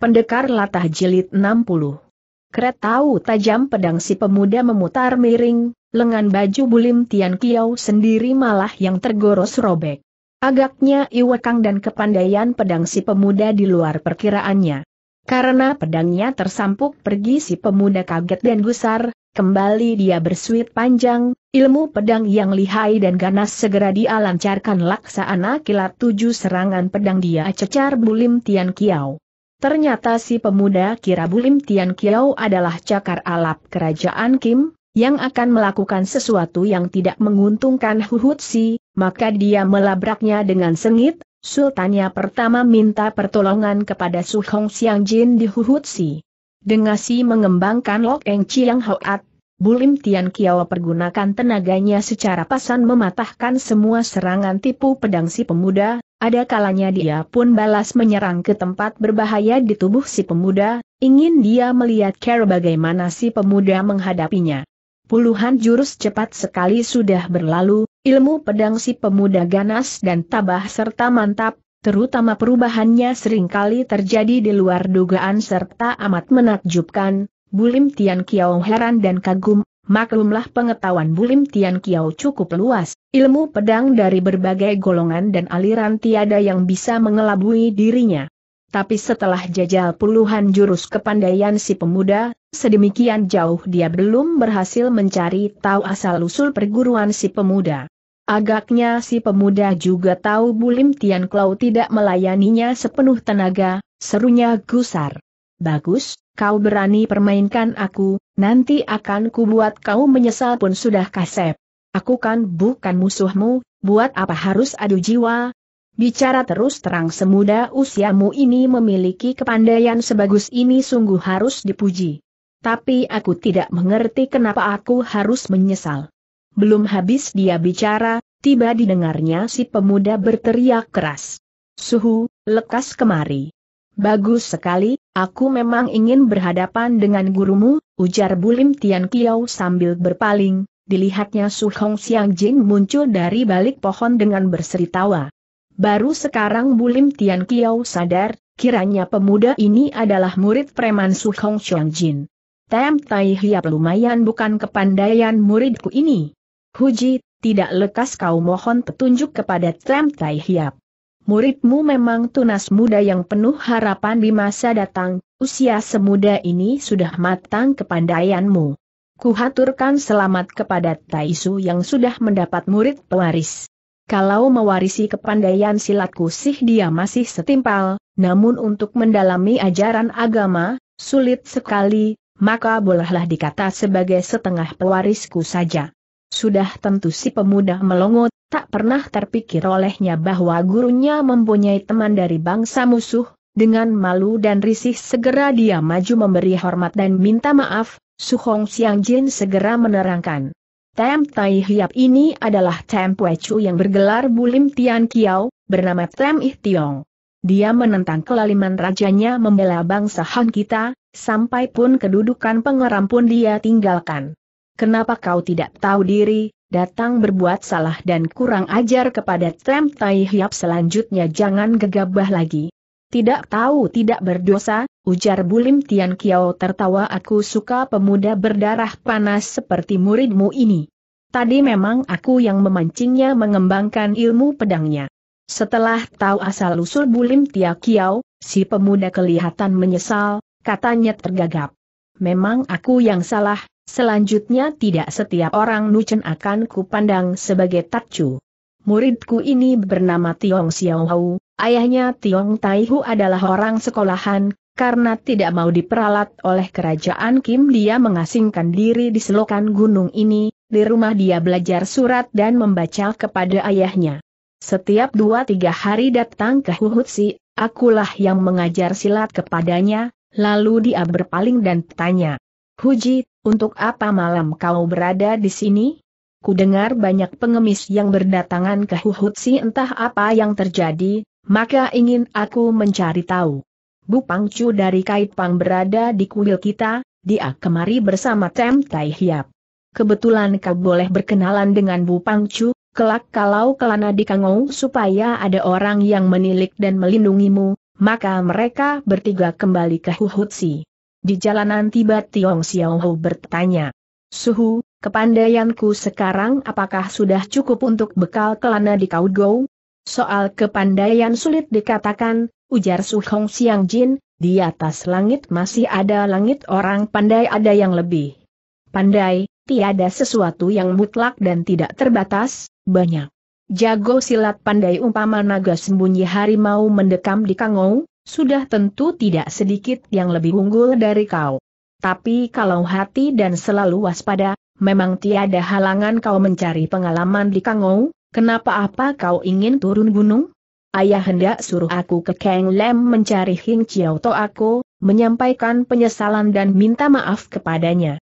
Pendekar Latah Jilid 60 Kret tajam pedang si pemuda memutar miring, lengan baju bulim Tian Kiau sendiri malah yang tergoros robek. Agaknya iwekang dan kepandaian pedang si pemuda di luar perkiraannya. Karena pedangnya tersampuk pergi si pemuda kaget dan gusar, kembali dia bersuit panjang, ilmu pedang yang lihai dan ganas segera dia lancarkan laksana kilat tujuh serangan pedang dia cecar bulim Tian Kiau. Ternyata si pemuda kira bulim Tian Kiao adalah cakar alap kerajaan Kim, yang akan melakukan sesuatu yang tidak menguntungkan Si, maka dia melabraknya dengan sengit, sultannya pertama minta pertolongan kepada Su Hong Xiang Jin di Dengan si mengembangkan Lok Eng Chiang Hoat, Bulim Tian Kiao pergunakan tenaganya secara pasan mematahkan semua serangan tipu pedang si pemuda, ada kalanya dia pun balas menyerang ke tempat berbahaya di tubuh si pemuda, ingin dia melihat cara bagaimana si pemuda menghadapinya. Puluhan jurus cepat sekali sudah berlalu, ilmu pedang si pemuda ganas dan tabah serta mantap, terutama perubahannya seringkali terjadi di luar dugaan serta amat menakjubkan, Bulim Tian Kiao heran dan kagum maklumlah pengetahuan Bulim Tian Kiao cukup luas, ilmu pedang dari berbagai golongan dan aliran tiada yang bisa mengelabui dirinya. Tapi setelah jajal puluhan jurus kepandaian si pemuda, sedemikian jauh dia belum berhasil mencari tahu asal-usul perguruan si pemuda. Agaknya si pemuda juga tahu Bulim Tian Klau tidak melayaninya sepenuh tenaga, serunya gusar. Bagus, kau berani permainkan aku, nanti akan kubuat kau menyesal pun sudah kasep. Aku kan bukan musuhmu, buat apa harus adu jiwa? Bicara terus terang semuda usiamu ini memiliki kepandaian sebagus ini sungguh harus dipuji. Tapi aku tidak mengerti kenapa aku harus menyesal. Belum habis dia bicara, tiba didengarnya si pemuda berteriak keras. Suhu, lekas kemari. Bagus sekali, aku memang ingin berhadapan dengan gurumu, ujar Bulim Tian Kiao sambil berpaling, dilihatnya Su Hong Xiang Jin muncul dari balik pohon dengan berseri tawa. Baru sekarang Bulim Tian Kiao sadar, kiranya pemuda ini adalah murid preman Su Hong Xiang Jin. Tem Tai Hiap lumayan bukan kepandaian muridku ini. Huji, tidak lekas kau mohon petunjuk kepada Tem Tai Hiap muridmu memang tunas muda yang penuh harapan di masa datang, usia semuda ini sudah matang kepandaianmu. Kuhaturkan selamat kepada Taisu yang sudah mendapat murid pewaris. Kalau mewarisi kepandaian silatku sih dia masih setimpal, namun untuk mendalami ajaran agama, sulit sekali, maka bolehlah dikata sebagai setengah pewarisku saja. Sudah tentu si pemuda melongo, tak pernah terpikir olehnya bahwa gurunya mempunyai teman dari bangsa musuh, dengan malu dan risih segera dia maju memberi hormat dan minta maaf, Suhong Siang Jin segera menerangkan. Tem Tai Hiap ini adalah Tem Chu yang bergelar Bulim Tian Kiao, bernama Tem Ih Tiong. Dia menentang kelaliman rajanya membela bangsa Han kita, sampai pun kedudukan pengeram pun dia tinggalkan kenapa kau tidak tahu diri, datang berbuat salah dan kurang ajar kepada Tem Tai Hiap selanjutnya jangan gegabah lagi. Tidak tahu tidak berdosa, ujar Bulim Tian Kiao tertawa aku suka pemuda berdarah panas seperti muridmu ini. Tadi memang aku yang memancingnya mengembangkan ilmu pedangnya. Setelah tahu asal-usul Bulim Tian Kiao, si pemuda kelihatan menyesal, katanya tergagap. Memang aku yang salah, Selanjutnya tidak setiap orang Nuchen akan kupandang sebagai takcu. Muridku ini bernama Tiong Xiaohu, ayahnya Tiong Taihu adalah orang sekolahan, karena tidak mau diperalat oleh kerajaan Kim dia mengasingkan diri di selokan gunung ini, di rumah dia belajar surat dan membaca kepada ayahnya. Setiap dua tiga hari datang ke Huhutsi, akulah yang mengajar silat kepadanya, lalu dia berpaling dan tanya. Huji, untuk apa malam kau berada di sini? Ku dengar banyak pengemis yang berdatangan ke Huhutsi entah apa yang terjadi, maka ingin aku mencari tahu. Bu Pangcu dari Kait Pang berada di kuil kita, dia kemari bersama Tem Tai Hiap. Kebetulan kau boleh berkenalan dengan Bu Pangcu, kelak kalau kelana di Kangou supaya ada orang yang menilik dan melindungimu, maka mereka bertiga kembali ke Huhutsi. Di jalanan tiba Tiong Xiaohu bertanya. Suhu, kepandaianku sekarang apakah sudah cukup untuk bekal kelana di Kaugou? Soal kepandaian sulit dikatakan, ujar Su Hong Xiang Jin, di atas langit masih ada langit orang pandai ada yang lebih. Pandai, tiada sesuatu yang mutlak dan tidak terbatas, banyak. Jago silat pandai umpama naga sembunyi harimau mendekam di kangou, sudah tentu tidak sedikit yang lebih unggul dari kau. Tapi kalau hati dan selalu waspada, memang tiada halangan kau mencari pengalaman di Kangou, kenapa apa kau ingin turun gunung? Ayah hendak suruh aku ke Kang Lem mencari Hing Chiao To aku, menyampaikan penyesalan dan minta maaf kepadanya.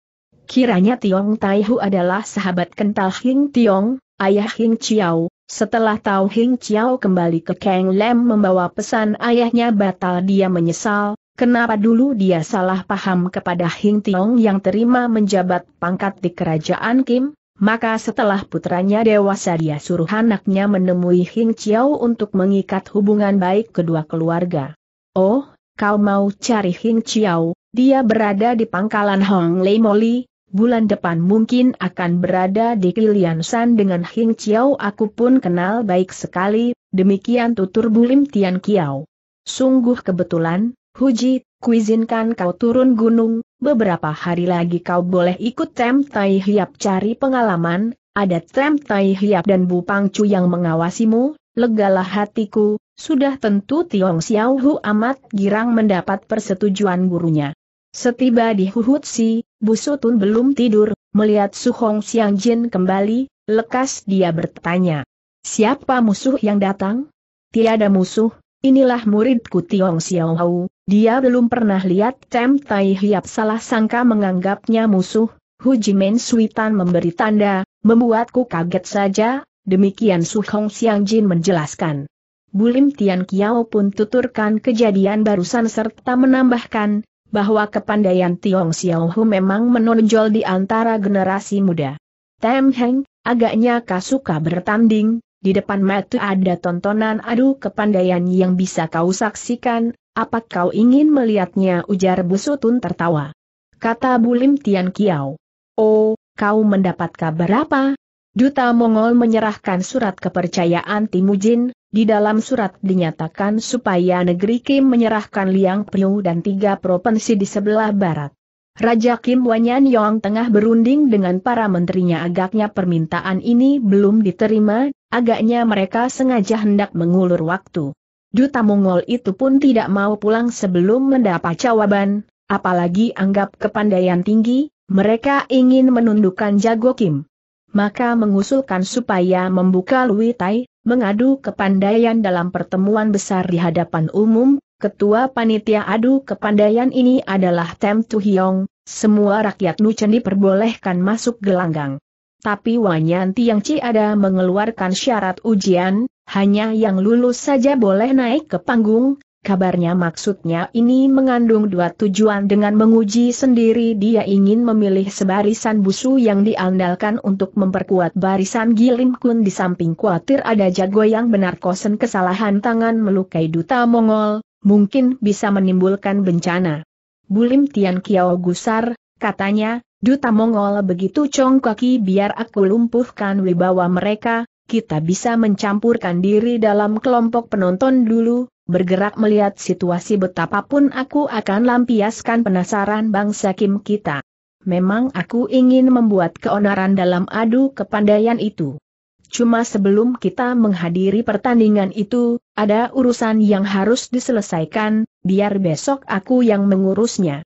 Kiranya Tiong Taihu adalah sahabat kental Hing Tiong, ayah Hing Chiao, setelah Tao Hing Chiao kembali ke Kang Lem membawa pesan ayahnya batal dia menyesal, kenapa dulu dia salah paham kepada Hing Tiong yang terima menjabat pangkat di kerajaan Kim, maka setelah putranya dewasa dia suruh anaknya menemui Hing Chiao untuk mengikat hubungan baik kedua keluarga. Oh, kau mau cari Hing Chiao, dia berada di pangkalan Hong Lei Moli, bulan depan mungkin akan berada di Kiliansan dengan Hing Chiao aku pun kenal baik sekali, demikian tutur Bulim Tian Kiao. Sungguh kebetulan, Huji, kuizinkan kau turun gunung, beberapa hari lagi kau boleh ikut Tem Tai Hiap cari pengalaman, ada Tem Tai Hiap dan Bu Pangcu yang mengawasimu, legalah hatiku, sudah tentu Tiong Xiao Hu amat girang mendapat persetujuan gurunya. Setiba di Huhutsi, Busutun belum tidur, melihat Su Hong Xiang Jin kembali, lekas dia bertanya. Siapa musuh yang datang? Tiada musuh, inilah muridku Tiong Xiao Hau, dia belum pernah lihat Tem Tai Hiap salah sangka menganggapnya musuh, Hu Jimin Suitan memberi tanda, membuatku kaget saja, demikian Su Hong Xiang Jin menjelaskan. Bulim Tian Kiao pun tuturkan kejadian barusan serta menambahkan, bahwa kepandaian Tiong Xiao Hu memang menonjol di antara generasi muda. Tem Heng, agaknya suka bertanding, di depan mata ada tontonan adu kepandaian yang bisa kau saksikan, apa kau ingin melihatnya ujar Busutun tertawa. Kata Bulim Tian Kiao. Oh, kau mendapat kabar apa? Duta Mongol menyerahkan surat kepercayaan Timujin, di dalam surat dinyatakan supaya negeri Kim menyerahkan Liang Piu dan tiga provinsi di sebelah barat. Raja Kim Wanyan Yong tengah berunding dengan para menterinya agaknya permintaan ini belum diterima, agaknya mereka sengaja hendak mengulur waktu. Duta Mongol itu pun tidak mau pulang sebelum mendapat jawaban, apalagi anggap kepandaian tinggi, mereka ingin menundukkan jago Kim maka mengusulkan supaya membuka Lui Tai, mengadu kepandaian dalam pertemuan besar di hadapan umum, ketua panitia adu kepandaian ini adalah Tem Hiong, semua rakyat Nuchen diperbolehkan masuk gelanggang. Tapi Wanyan yang Ci ada mengeluarkan syarat ujian, hanya yang lulus saja boleh naik ke panggung, Kabarnya maksudnya ini mengandung dua tujuan dengan menguji sendiri dia ingin memilih sebarisan busu yang diandalkan untuk memperkuat barisan Gilim Kun di samping khawatir ada jago yang benar kosen kesalahan tangan melukai duta Mongol, mungkin bisa menimbulkan bencana. Bulim Tian Kiao gusar, katanya, duta Mongol begitu congkaki biar aku lumpuhkan wibawa mereka, kita bisa mencampurkan diri dalam kelompok penonton dulu, bergerak melihat situasi betapapun aku akan lampiaskan penasaran bangsa Kim kita. Memang aku ingin membuat keonaran dalam adu kepandaian itu. Cuma sebelum kita menghadiri pertandingan itu, ada urusan yang harus diselesaikan, biar besok aku yang mengurusnya.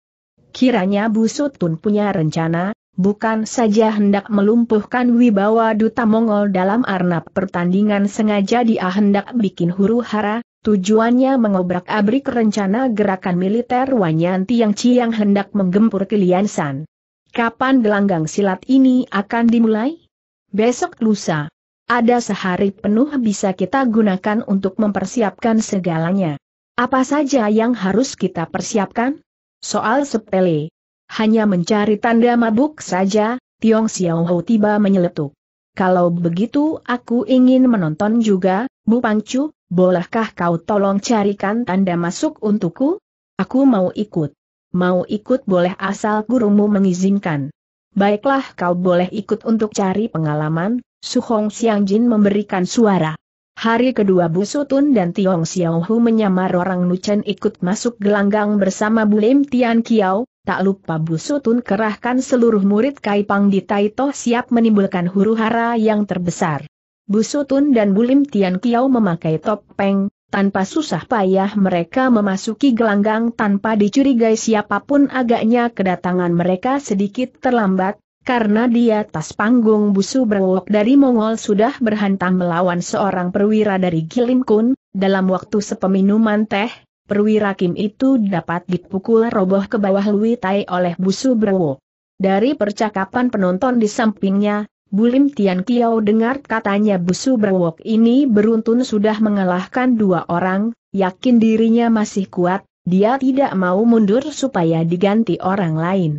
Kiranya Bu Sutun punya rencana, bukan saja hendak melumpuhkan wibawa duta Mongol dalam arnab pertandingan sengaja dia hendak bikin huru hara, tujuannya mengobrak-abrik rencana gerakan militer Wanyanti yang Ciang hendak menggempur Kiliansan. Kapan gelanggang silat ini akan dimulai? Besok lusa. Ada sehari penuh bisa kita gunakan untuk mempersiapkan segalanya. Apa saja yang harus kita persiapkan? Soal sepele. Hanya mencari tanda mabuk saja, Tiong Hou tiba menyeletuk. Kalau begitu aku ingin menonton juga, Bu Pangcu, bolehkah kau tolong carikan tanda masuk untukku? Aku mau ikut. Mau ikut boleh asal gurumu mengizinkan. Baiklah kau boleh ikut untuk cari pengalaman, Su Hong Xiang Jin memberikan suara. Hari kedua Bu Sutun dan Tiong Xiaohu menyamar orang Nuchen ikut masuk gelanggang bersama Bu Lim Tian Kiao, tak lupa Bu Sutun kerahkan seluruh murid Kaipang di Taito siap menimbulkan huru hara yang terbesar. Bu Sutun dan Bu Lim Tian Kiao memakai topeng, tanpa susah payah mereka memasuki gelanggang tanpa dicurigai siapapun agaknya kedatangan mereka sedikit terlambat, karena di atas panggung busu berwok dari Mongol sudah berhantam melawan seorang perwira dari Gilim Kun, dalam waktu sepeminuman teh, perwira Kim itu dapat dipukul roboh ke bawah Lui Tai oleh busu berwok. Dari percakapan penonton di sampingnya, Bulim Tian Kiao dengar katanya busu berwok ini beruntun sudah mengalahkan dua orang, yakin dirinya masih kuat, dia tidak mau mundur supaya diganti orang lain.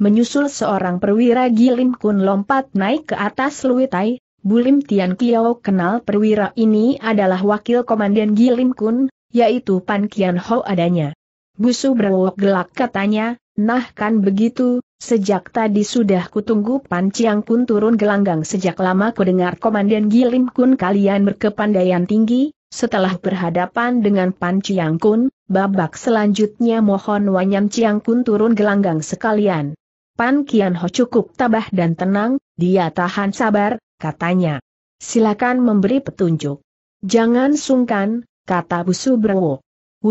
Menyusul seorang perwira Gilim Kun lompat naik ke atas Luitai, Bulim Tian Kiao kenal perwira ini adalah wakil komandan Gilim Kun, yaitu Pan Kian Ho adanya. Busu berwok gelak katanya, nah kan begitu, sejak tadi sudah kutunggu Pan Chiang Kun turun gelanggang sejak lama kudengar komandan Gilim Kun kalian berkepandaian tinggi, setelah berhadapan dengan Pan Chiang Kun, babak selanjutnya mohon Wanyam Chiang Kun turun gelanggang sekalian. Pan Kian Ho cukup tabah dan tenang, dia tahan sabar, katanya. Silakan memberi petunjuk. Jangan sungkan, kata Busu Brewo.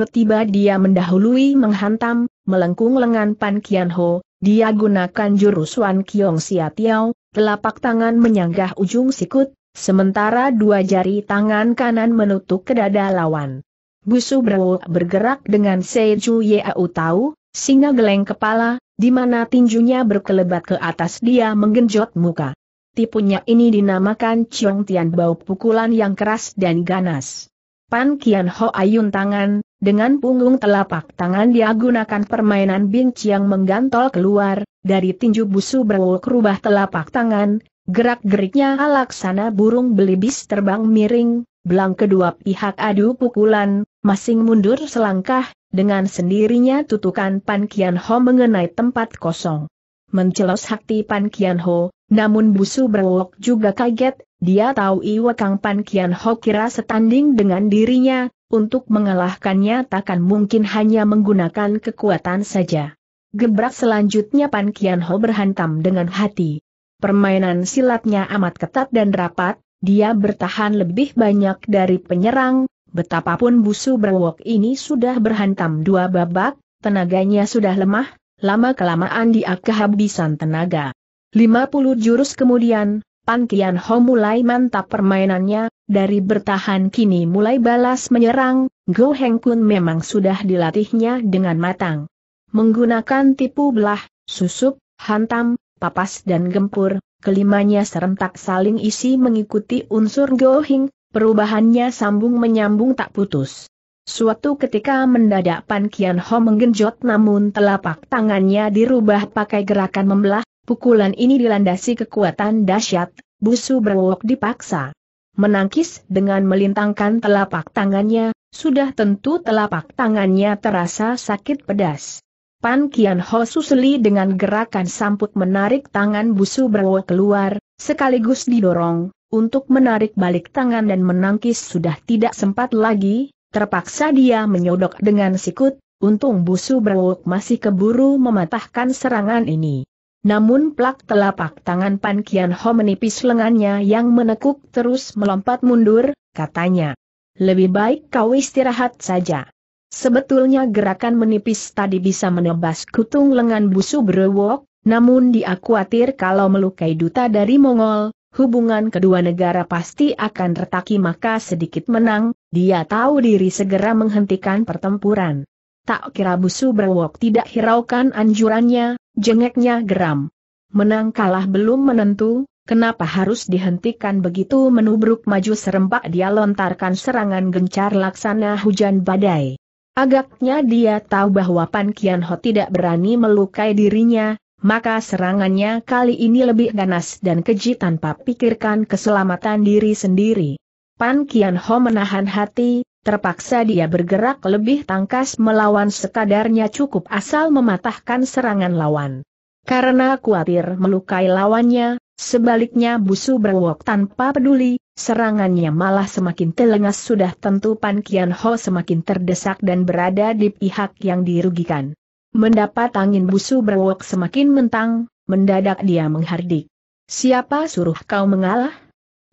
Tiba dia mendahului menghantam, melengkung lengan Pan Kian Ho, dia gunakan jurus Wan Kiong Sia Tiao, telapak tangan menyanggah ujung sikut, sementara dua jari tangan kanan menutup ke dada lawan. Busu Brewo bergerak dengan Seju Yau tahu, Singa geleng kepala, di mana tinjunya berkelebat ke atas dia menggenjot muka. Tipunya ini dinamakan Chong Tian Bao pukulan yang keras dan ganas. Pan Kian Ho ayun tangan, dengan punggung telapak tangan dia gunakan permainan Bing Chiang menggantol keluar, dari tinju busu berwol rubah telapak tangan, gerak-geriknya alaksana burung belibis terbang miring, belang kedua pihak adu pukulan, masing mundur selangkah, dengan sendirinya tutukan Pan Kian Ho mengenai tempat kosong. Mencelos hati Pan Kian Ho, namun Busu Berwok juga kaget, dia tahu Iwa Kang Pan Kian Ho kira setanding dengan dirinya, untuk mengalahkannya takkan mungkin hanya menggunakan kekuatan saja. Gebrak selanjutnya Pan Kian Ho berhantam dengan hati. Permainan silatnya amat ketat dan rapat, dia bertahan lebih banyak dari penyerang, Betapapun busu berwok ini sudah berhantam dua babak, tenaganya sudah lemah, lama-kelamaan dia kehabisan tenaga. 50 jurus kemudian, Pan Kian Ho mulai mantap permainannya, dari bertahan kini mulai balas menyerang, Go Heng Kun memang sudah dilatihnya dengan matang. Menggunakan tipu belah, susup, hantam, papas dan gempur, kelimanya serentak saling isi mengikuti unsur Go Heng, Perubahannya sambung menyambung tak putus. Suatu ketika mendadak Pan Kian Ho menggenjot namun telapak tangannya dirubah pakai gerakan membelah, pukulan ini dilandasi kekuatan dahsyat, busu berwok dipaksa. Menangkis dengan melintangkan telapak tangannya, sudah tentu telapak tangannya terasa sakit pedas. Pan Kian Ho suseli dengan gerakan samput menarik tangan busu berwok keluar, sekaligus didorong, untuk menarik balik tangan dan menangkis sudah tidak sempat lagi, terpaksa dia menyodok dengan sikut, untung busu berwok masih keburu mematahkan serangan ini. Namun plak telapak tangan Pan Kian Ho menipis lengannya yang menekuk terus melompat mundur, katanya. Lebih baik kau istirahat saja. Sebetulnya gerakan menipis tadi bisa menebas kutung lengan busu berwok, namun dia khawatir kalau melukai duta dari Mongol, hubungan kedua negara pasti akan retaki maka sedikit menang, dia tahu diri segera menghentikan pertempuran. Tak kira busu berwok tidak hiraukan anjurannya, jengeknya geram. Menang kalah belum menentu, kenapa harus dihentikan begitu menubruk maju serempak dia lontarkan serangan gencar laksana hujan badai. Agaknya dia tahu bahwa Pan Kian Ho tidak berani melukai dirinya, maka serangannya kali ini lebih ganas dan keji tanpa pikirkan keselamatan diri sendiri. Pan Kian Ho menahan hati, terpaksa dia bergerak lebih tangkas melawan sekadarnya cukup asal mematahkan serangan lawan. Karena khawatir melukai lawannya, sebaliknya busu berwok tanpa peduli, serangannya malah semakin telengas sudah tentu Pan Kian Ho semakin terdesak dan berada di pihak yang dirugikan. Mendapat angin busu berwok semakin mentang, mendadak dia menghardik. Siapa suruh kau mengalah?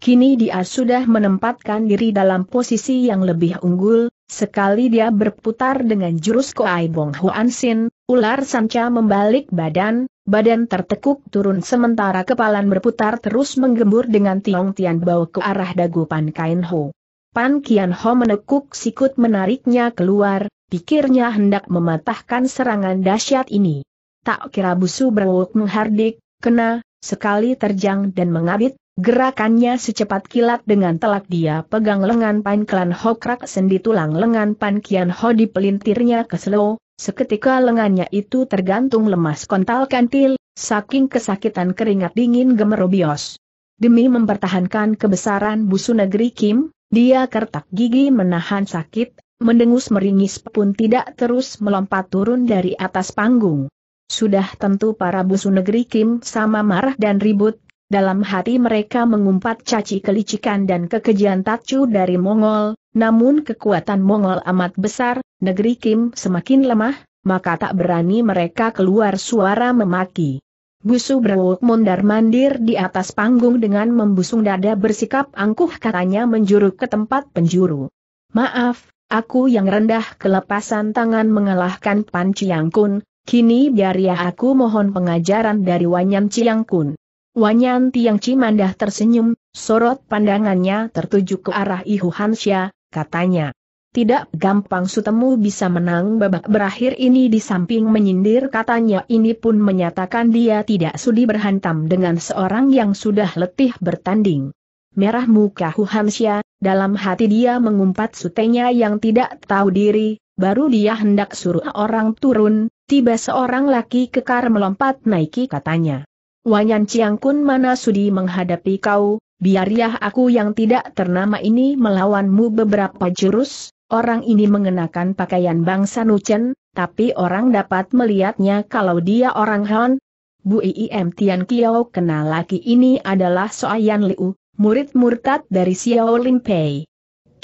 Kini dia sudah menempatkan diri dalam posisi yang lebih unggul, sekali dia berputar dengan jurus Koai Bong Huan Sin, ular sanca membalik badan, badan tertekuk turun sementara kepalan berputar terus menggembur dengan Tiong Tian Bao ke arah dagu Pan Kain Ho. Pan Kian Ho menekuk sikut menariknya keluar, pikirnya hendak mematahkan serangan dahsyat ini. Tak kira busu berwuk menghardik, kena, sekali terjang dan mengabit, Gerakannya secepat kilat dengan telak dia pegang lengan Pan Klan Hokrak sendi tulang lengan Pan Kian Ho di pelintirnya ke selo, seketika lengannya itu tergantung lemas kontal kantil, saking kesakitan keringat dingin gemerobios. Demi mempertahankan kebesaran busu negeri Kim, dia kertak gigi menahan sakit, mendengus meringis pun tidak terus melompat turun dari atas panggung. Sudah tentu para busu negeri Kim sama marah dan ribut, dalam hati mereka mengumpat caci kelicikan dan kekejian tacu dari Mongol, namun kekuatan Mongol amat besar, negeri Kim semakin lemah, maka tak berani mereka keluar suara memaki. Busu berwuk mondar mandir di atas panggung dengan membusung dada bersikap angkuh katanya menjuru ke tempat penjuru. Maaf, Aku yang rendah kelepasan tangan mengalahkan Pan Chiang Kun, kini ya aku mohon pengajaran dari Wanyan Chiang Kun. Wanyan Tiang Cimandah tersenyum, sorot pandangannya tertuju ke arah Ihu Hansya, katanya. Tidak gampang sutemu bisa menang babak berakhir ini di samping menyindir katanya ini pun menyatakan dia tidak sudi berhantam dengan seorang yang sudah letih bertanding. Merah muka Hu Hansya, dalam hati dia mengumpat sutenya yang tidak tahu diri, baru dia hendak suruh orang turun, tiba seorang laki kekar melompat naiki katanya. Wanyan Ciangkun mana sudi menghadapi kau, biar ya aku yang tidak ternama ini melawanmu beberapa jurus, orang ini mengenakan pakaian bangsa Nuchen, tapi orang dapat melihatnya kalau dia orang Han. Bu Iim Tian Kiao kenal laki ini adalah Soayan Liu, murid murtad dari Xiao Lim Pei.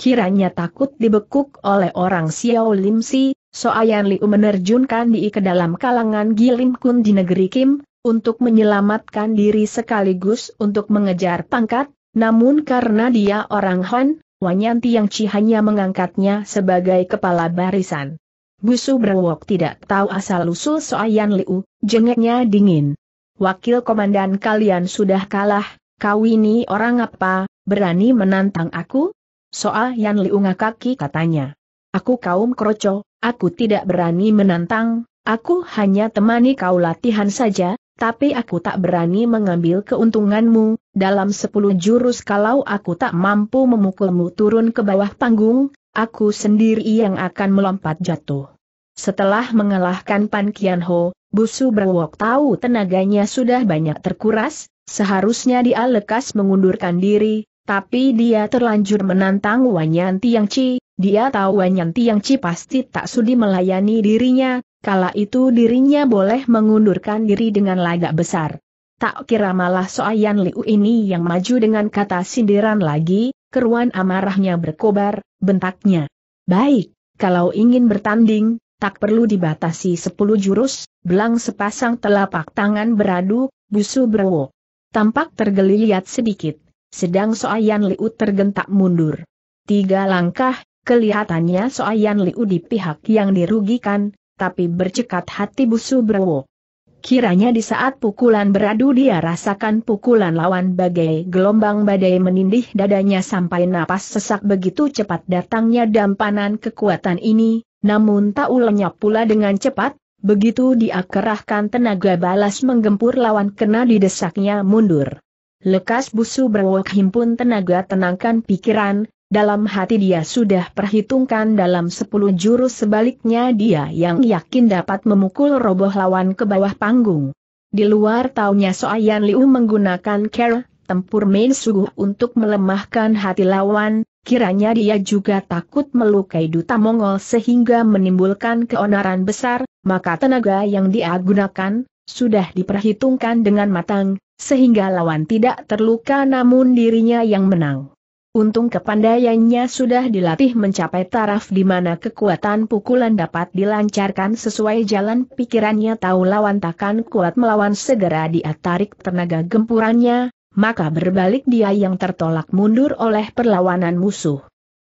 Kiranya takut dibekuk oleh orang Xiao Lim Si, Soayan Liu menerjunkan di ke dalam kalangan Gilim Kun di negeri Kim, untuk menyelamatkan diri sekaligus untuk mengejar pangkat, namun karena dia orang Han, Wanyan yang hanya mengangkatnya sebagai kepala barisan. Busu Brewok tidak tahu asal-usul Soayan Liu, jengeknya dingin. Wakil komandan kalian sudah kalah, Kau ini orang apa, berani menantang aku? Soal Yan Liu kaki katanya. Aku kaum kroco, aku tidak berani menantang, aku hanya temani kau latihan saja, tapi aku tak berani mengambil keuntunganmu, dalam sepuluh jurus kalau aku tak mampu memukulmu turun ke bawah panggung, aku sendiri yang akan melompat jatuh. Setelah mengalahkan Pan Kian Ho, Busu Berwok tahu tenaganya sudah banyak terkuras, Seharusnya dia lekas mengundurkan diri, tapi dia terlanjur menantang Wanyan Ci. dia tahu Wanyan Ci pasti tak sudi melayani dirinya, kala itu dirinya boleh mengundurkan diri dengan lagak besar. Tak kira malah Soayan Liu ini yang maju dengan kata sindiran lagi, keruan amarahnya berkobar, bentaknya. Baik, kalau ingin bertanding, tak perlu dibatasi sepuluh jurus, belang sepasang telapak tangan beradu, busu berwok tampak tergeliat sedikit, sedang Soayan Liu tergentak mundur. Tiga langkah, kelihatannya Soayan Liu di pihak yang dirugikan, tapi bercekat hati busu Brewo. Kiranya di saat pukulan beradu dia rasakan pukulan lawan bagai gelombang badai menindih dadanya sampai napas sesak begitu cepat datangnya dampanan kekuatan ini, namun tak ulenyap pula dengan cepat, Begitu dia tenaga balas menggempur lawan kena didesaknya mundur. Lekas busu berwok himpun tenaga tenangkan pikiran, dalam hati dia sudah perhitungkan dalam sepuluh jurus sebaliknya dia yang yakin dapat memukul roboh lawan ke bawah panggung. Di luar taunya Soayan Liu menggunakan care, tempur main suguh untuk melemahkan hati lawan, Kiranya dia juga takut melukai duta Mongol sehingga menimbulkan keonaran besar, maka tenaga yang dia gunakan, sudah diperhitungkan dengan matang, sehingga lawan tidak terluka namun dirinya yang menang. Untung kepandaiannya sudah dilatih mencapai taraf di mana kekuatan pukulan dapat dilancarkan sesuai jalan pikirannya tahu lawan takkan kuat melawan segera dia tarik tenaga gempurannya, maka berbalik dia yang tertolak mundur oleh perlawanan musuh.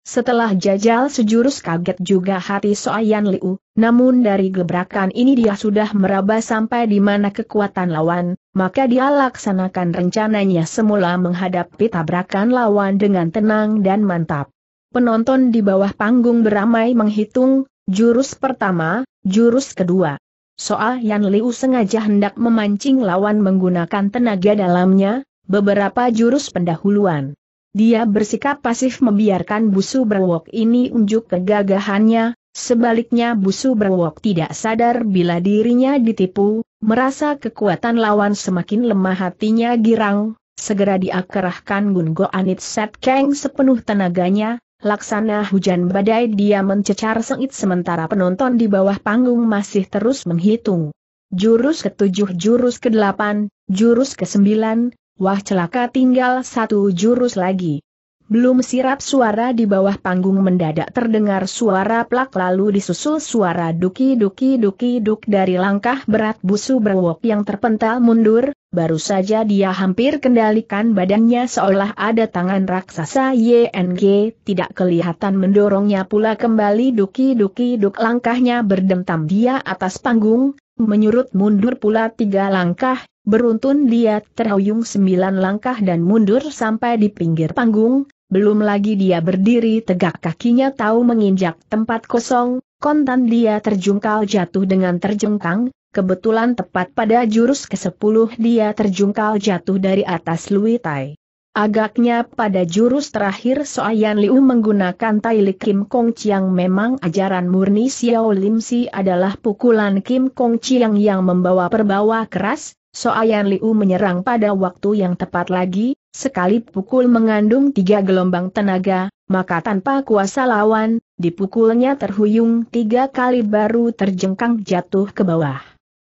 Setelah jajal sejurus kaget juga hati Soayan Liu, namun dari gebrakan ini dia sudah meraba sampai di mana kekuatan lawan, maka dia laksanakan rencananya semula menghadapi tabrakan lawan dengan tenang dan mantap. Penonton di bawah panggung beramai menghitung, jurus pertama, jurus kedua. Soayan Liu sengaja hendak memancing lawan menggunakan tenaga dalamnya, beberapa jurus pendahuluan dia bersikap pasif membiarkan busu berwok ini unjuk kegagahannya, sebaliknya busu berwok tidak sadar bila dirinya ditipu, merasa kekuatan lawan semakin lemah hatinya girang, segera dia kerahkan Gungo Anit Set Kang sepenuh tenaganya, laksana hujan badai dia mencecar sengit sementara penonton di bawah panggung masih terus menghitung. Jurus ketujuh jurus ke kedelapan, jurus ke kesembilan, Wah celaka tinggal satu jurus lagi. Belum sirap suara di bawah panggung mendadak terdengar suara plak lalu disusul suara duki-duki-duki-duk dari langkah berat busu berwok yang terpental mundur, baru saja dia hampir kendalikan badannya seolah ada tangan raksasa YNG tidak kelihatan mendorongnya pula kembali duki-duki-duk langkahnya berdentam dia atas panggung, menyurut mundur pula tiga langkah, Beruntun dia terhuyung sembilan langkah dan mundur sampai di pinggir panggung, belum lagi dia berdiri tegak kakinya tahu menginjak tempat kosong, kontan dia terjungkal jatuh dengan terjengkang, kebetulan tepat pada jurus ke-10 dia terjungkal jatuh dari atas Luitai. Agaknya pada jurus terakhir Soayan Liu menggunakan Tai Li Kim Kong Chiang memang ajaran murni Xiao Lim Si adalah pukulan Kim Kong Chiang yang membawa perbawa keras, Soayan Liu menyerang pada waktu yang tepat lagi, sekali pukul mengandung tiga gelombang tenaga, maka tanpa kuasa lawan, dipukulnya terhuyung tiga kali baru terjengkang jatuh ke bawah.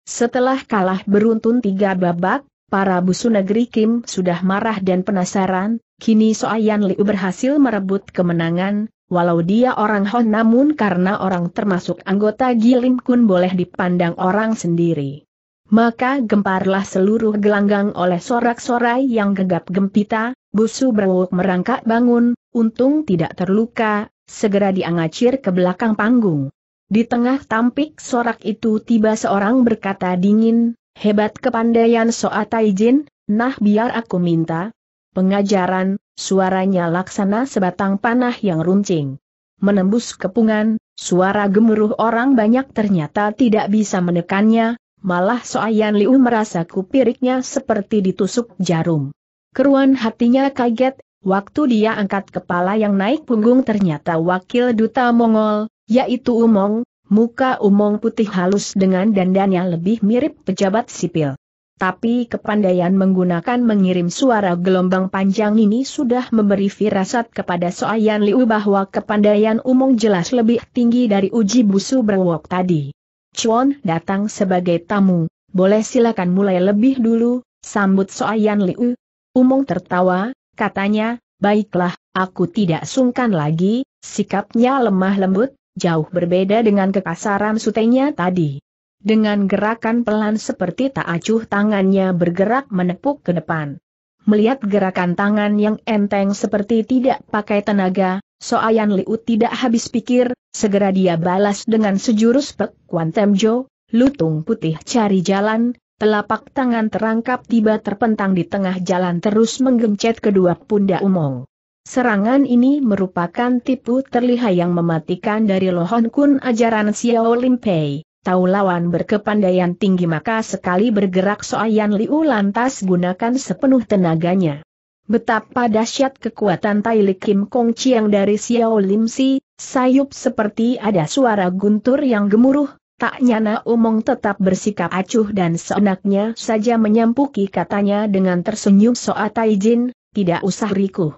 Setelah kalah beruntun tiga babak, para busu negeri Kim sudah marah dan penasaran, kini Soayan Liu berhasil merebut kemenangan, Walau dia orang Hon namun karena orang termasuk anggota Gilim Kun boleh dipandang orang sendiri. Maka gemparlah seluruh gelanggang oleh sorak-sorai yang gegap gempita, busu berwuk merangkak bangun, untung tidak terluka, segera diangacir ke belakang panggung. Di tengah tampik sorak itu tiba seorang berkata dingin, hebat kepandaian soa taizin, nah biar aku minta. Pengajaran, suaranya laksana sebatang panah yang runcing. Menembus kepungan, suara gemuruh orang banyak ternyata tidak bisa menekannya, Malah Soayan Liu merasa kupiriknya seperti ditusuk jarum. Keruan hatinya kaget, waktu dia angkat kepala yang naik punggung ternyata wakil duta Mongol, yaitu Umong, muka Umong putih halus dengan dandan lebih mirip pejabat sipil. Tapi kepandaian menggunakan mengirim suara gelombang panjang ini sudah memberi firasat kepada Soayan Liu bahwa kepandaian Umong jelas lebih tinggi dari uji busu berwok tadi. Chuan datang sebagai tamu, boleh silakan mulai lebih dulu, sambut Soayan Liu. Umong tertawa, katanya, baiklah, aku tidak sungkan lagi, sikapnya lemah lembut, jauh berbeda dengan kekasaran sutenya tadi. Dengan gerakan pelan seperti tak acuh tangannya bergerak menepuk ke depan. Melihat gerakan tangan yang enteng seperti tidak pakai tenaga, Soayan Liu tidak habis pikir, segera dia balas dengan sejurus pek Temjo, lutung putih cari jalan, telapak tangan terangkap tiba terpentang di tengah jalan terus menggencet kedua pundak umong. Serangan ini merupakan tipu terlihai yang mematikan dari Lohon Kun ajaran Xiao Lim Pei. Tahu lawan berkepandaian tinggi maka sekali bergerak Soayan Liu lantas gunakan sepenuh tenaganya. Betapa dahsyat kekuatan Tai Li Kim Kong Chiang dari Xiao Lim Si, sayup seperti ada suara guntur yang gemuruh, tak nyana umong tetap bersikap acuh dan seenaknya saja menyampuki katanya dengan tersenyum soa Tai Jin, tidak usah rikuh.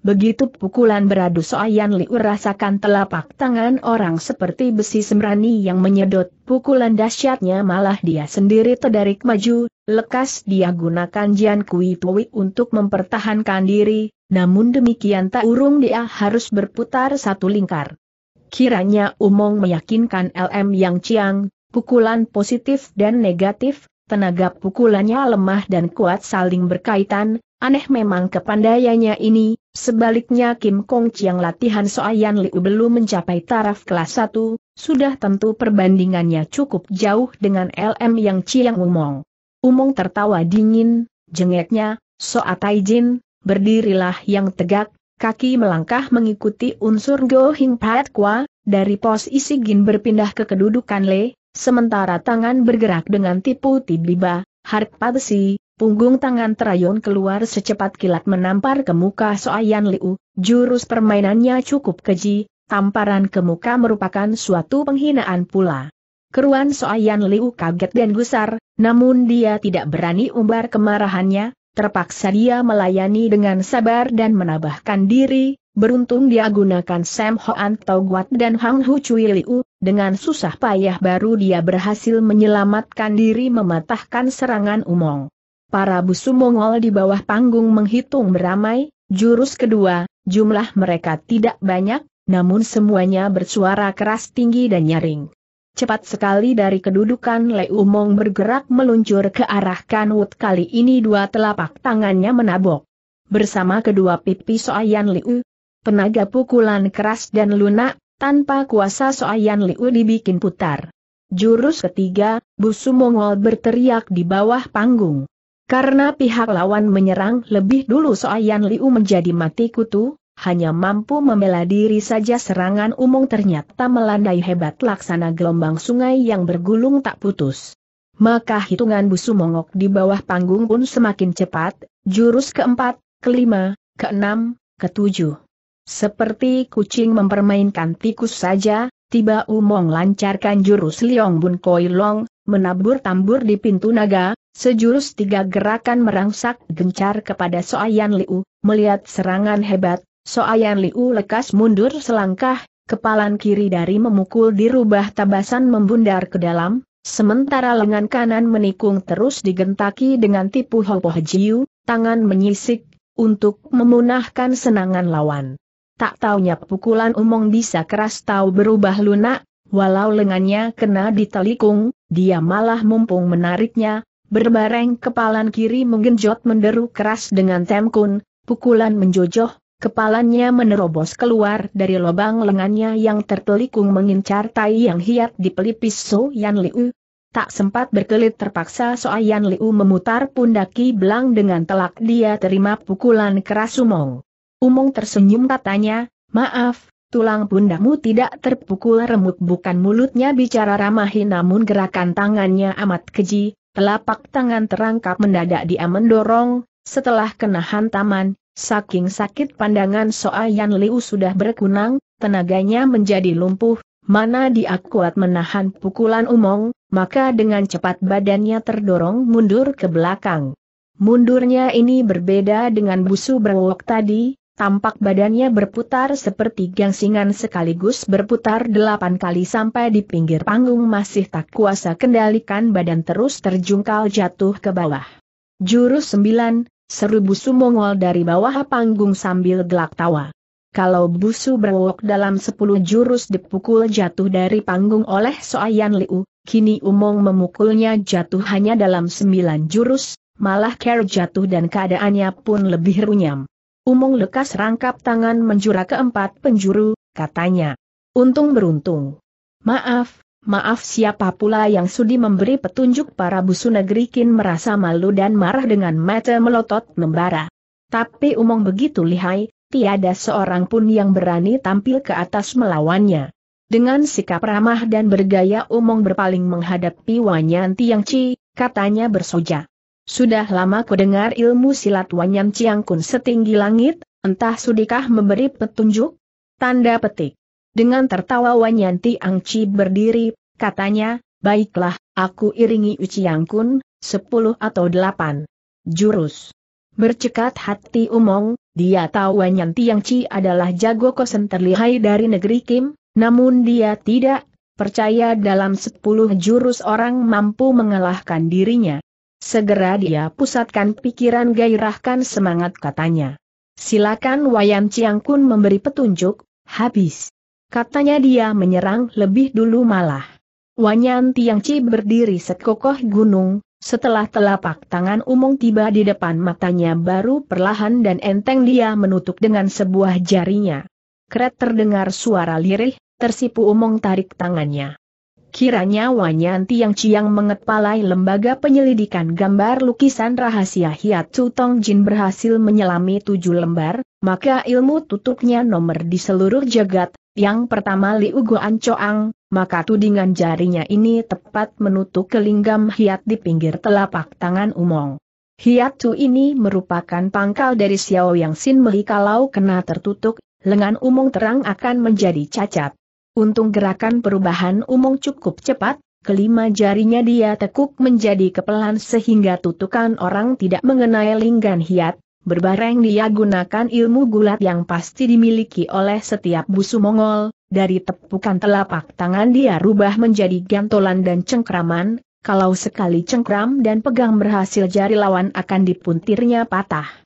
Begitu pukulan beradu Soayan Liu rasakan telapak tangan orang seperti besi semrani yang menyedot, pukulan dahsyatnya malah dia sendiri terdarik maju, lekas dia gunakan Jian Kui Tui untuk mempertahankan diri, namun demikian tak urung dia harus berputar satu lingkar. Kiranya Umong meyakinkan LM Yang Chiang, pukulan positif dan negatif, Tenaga pukulannya lemah dan kuat saling berkaitan, aneh memang kepandaiannya ini, sebaliknya Kim Kong Chiang latihan Soayan Liu belum mencapai taraf kelas 1, sudah tentu perbandingannya cukup jauh dengan LM yang Chiang Umong. Umong tertawa dingin, jengeknya, Soa Taijin, berdirilah yang tegak, kaki melangkah mengikuti unsur Go Hing Pat Kwa, dari posisi Gin berpindah ke kedudukan Le, Sementara tangan bergerak dengan tipu tiba, hark patesi, punggung tangan terayun keluar secepat kilat menampar ke muka Soayan Liu, jurus permainannya cukup keji, tamparan ke muka merupakan suatu penghinaan pula. Keruan Soayan Liu kaget dan gusar, namun dia tidak berani umbar kemarahannya, terpaksa dia melayani dengan sabar dan menabahkan diri, beruntung dia gunakan Sam Hoan Tau dan Hang Hu Cui Liu, dengan susah payah baru dia berhasil menyelamatkan diri mematahkan serangan Umong. Para busu Mongol di bawah panggung menghitung beramai, jurus kedua, jumlah mereka tidak banyak, namun semuanya bersuara keras tinggi dan nyaring. Cepat sekali dari kedudukan Lei Umong bergerak meluncur ke arah Kanwut kali ini dua telapak tangannya menabok. Bersama kedua pipi Soayan Liu, tenaga pukulan keras dan lunak, tanpa kuasa Soayan Liu dibikin putar. Jurus ketiga, Busu Mongol berteriak di bawah panggung. Karena pihak lawan menyerang lebih dulu Soayan Liu menjadi mati kutu, hanya mampu membela diri saja serangan umum ternyata melandai hebat laksana gelombang sungai yang bergulung tak putus. Maka hitungan busu mongok di bawah panggung pun semakin cepat, jurus keempat, kelima, keenam, ketujuh. Seperti kucing mempermainkan tikus saja, tiba Umong lancarkan jurus Liong Bun Koi Long, menabur tambur di pintu naga, sejurus tiga gerakan merangsak gencar kepada Soayan Liu, melihat serangan hebat, Soayan Liu lekas mundur selangkah, kepalan kiri dari memukul dirubah tabasan membundar ke dalam, Sementara lengan kanan menikung terus digentaki dengan tipu hopoh jiu, tangan menyisik, untuk memunahkan senangan lawan. Tak taunya pukulan umong bisa keras tahu berubah lunak, walau lengannya kena ditelikung, dia malah mumpung menariknya, berbareng kepalan kiri menggenjot menderu keras dengan temkun, pukulan menjojoh, Kepalannya menerobos keluar dari lubang lengannya yang tertelikung mengincar tai yang hiat di pelipis So Yan Liu. Tak sempat berkelit terpaksa So Yan Liu memutar pundaki belang dengan telak dia terima pukulan keras umong. Umong tersenyum katanya, maaf, tulang pundamu tidak terpukul remuk bukan mulutnya bicara ramahi namun gerakan tangannya amat keji, telapak tangan terangkap mendadak dia mendorong, setelah kena hantaman, saking sakit pandangan Soa Yan Liu sudah berkunang, tenaganya menjadi lumpuh, mana dia kuat menahan pukulan Umong, maka dengan cepat badannya terdorong mundur ke belakang. Mundurnya ini berbeda dengan busu berwok tadi, Tampak badannya berputar seperti gangsingan sekaligus berputar delapan kali sampai di pinggir panggung masih tak kuasa kendalikan badan terus terjungkal jatuh ke bawah. Jurus sembilan, seru busu Mongol dari bawah panggung sambil gelak tawa. Kalau busu berwok dalam sepuluh jurus dipukul jatuh dari panggung oleh Soayan Liu, kini Umong memukulnya jatuh hanya dalam sembilan jurus, malah Ker jatuh dan keadaannya pun lebih runyam. Umung lekas rangkap tangan menjura keempat penjuru, katanya. Untung beruntung. Maaf, maaf siapa pula yang sudi memberi petunjuk para busu negeri kin merasa malu dan marah dengan mata melotot membara. Tapi umong begitu lihai, tiada seorang pun yang berani tampil ke atas melawannya. Dengan sikap ramah dan bergaya Umong berpaling menghadap yang ci, katanya bersoja. Sudah lama ku dengar ilmu silat Wanyam Ciangkun setinggi langit, entah sudikah memberi petunjuk? Tanda petik. Dengan tertawa Wanyanti Angci berdiri, katanya, baiklah, aku iringi Uciangkun, sepuluh atau delapan. Jurus. Bercekat hati Umong, dia tahu Wanyanti angci adalah jago kosen terlihai dari negeri Kim, namun dia tidak percaya dalam sepuluh jurus orang mampu mengalahkan dirinya. Segera dia pusatkan pikiran gairahkan semangat katanya. Silakan Wayan Kun memberi petunjuk, habis. Katanya dia menyerang lebih dulu malah. Wanyan Chi berdiri sekokoh gunung, setelah telapak tangan umum tiba di depan matanya baru perlahan dan enteng dia menutup dengan sebuah jarinya. Kret terdengar suara lirih, tersipu umum tarik tangannya. Kiranya Wanyanti yang Ciang mengepalai lembaga penyelidikan gambar lukisan rahasia hiat Tong Jin berhasil menyelami tujuh lembar, maka ilmu tutupnya nomor di seluruh jagat, yang pertama Li Guan Choang, maka tudingan jarinya ini tepat menutup kelinggam hiat di pinggir telapak tangan Umong. Hiat Tu ini merupakan pangkal dari Xiao Yang Sin mei kalau kena tertutup, lengan Umong terang akan menjadi cacat. Untung gerakan perubahan umum cukup cepat, kelima jarinya dia tekuk menjadi kepelan sehingga tutukan orang tidak mengenai linggan hiat, berbareng dia gunakan ilmu gulat yang pasti dimiliki oleh setiap busu Mongol, dari tepukan telapak tangan dia rubah menjadi gantolan dan cengkraman, kalau sekali cengkram dan pegang berhasil jari lawan akan dipuntirnya patah.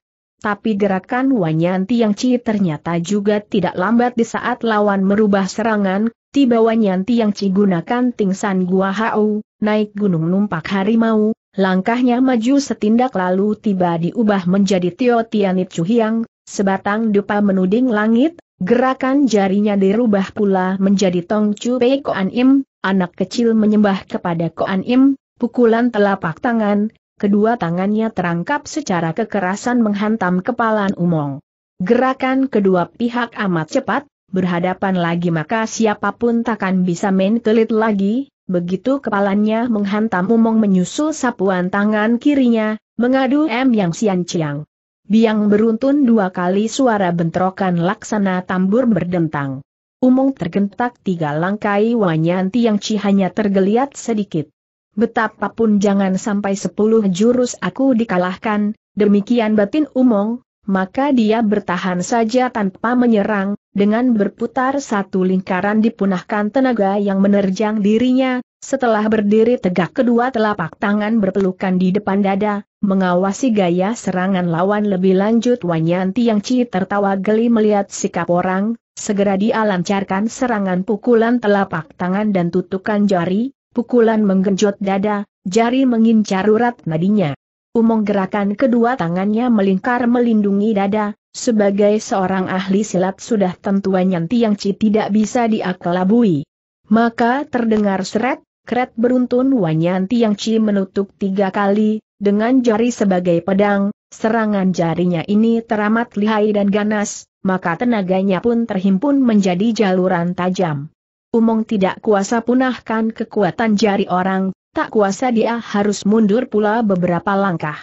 Tapi gerakan Wanyanti yang ci ternyata juga tidak lambat di saat lawan merubah serangan, tiba Wanyanti yang ci gunakan ting san Gua Hau, naik gunung numpak harimau, langkahnya maju setindak lalu tiba diubah menjadi Tio Tianit Hiang, sebatang dupa menuding langit, gerakan jarinya dirubah pula menjadi Tong Chu Pei Koan Im, anak kecil menyembah kepada Koan Im, pukulan telapak tangan, kedua tangannya terangkap secara kekerasan menghantam kepala Umong. Gerakan kedua pihak amat cepat, berhadapan lagi maka siapapun takkan bisa main telit lagi, begitu kepalanya menghantam Umong menyusul sapuan tangan kirinya, mengadu M yang sian ciang. Biang beruntun dua kali suara bentrokan laksana tambur berdentang. Umong tergentak tiga langkai Wanyanti yang cihanya tergeliat sedikit. Betapapun jangan sampai sepuluh jurus aku dikalahkan, demikian batin umong, maka dia bertahan saja tanpa menyerang, dengan berputar satu lingkaran dipunahkan tenaga yang menerjang dirinya, setelah berdiri tegak kedua telapak tangan berpelukan di depan dada, mengawasi gaya serangan lawan lebih lanjut Wanyanti yang Ci tertawa geli melihat sikap orang, segera dia serangan pukulan telapak tangan dan tutukan jari, Pukulan menggenjot dada, jari mengincar urat nadinya. Umong gerakan kedua tangannya melingkar melindungi dada, sebagai seorang ahli silat sudah tentuannya yang Tiang Ci tidak bisa diakelabui. Maka terdengar seret, kret beruntun Wanyan Tiang Ci menutup tiga kali, dengan jari sebagai pedang, serangan jarinya ini teramat lihai dan ganas, maka tenaganya pun terhimpun menjadi jaluran tajam. Umong tidak kuasa punahkan kekuatan jari orang, tak kuasa dia harus mundur pula beberapa langkah.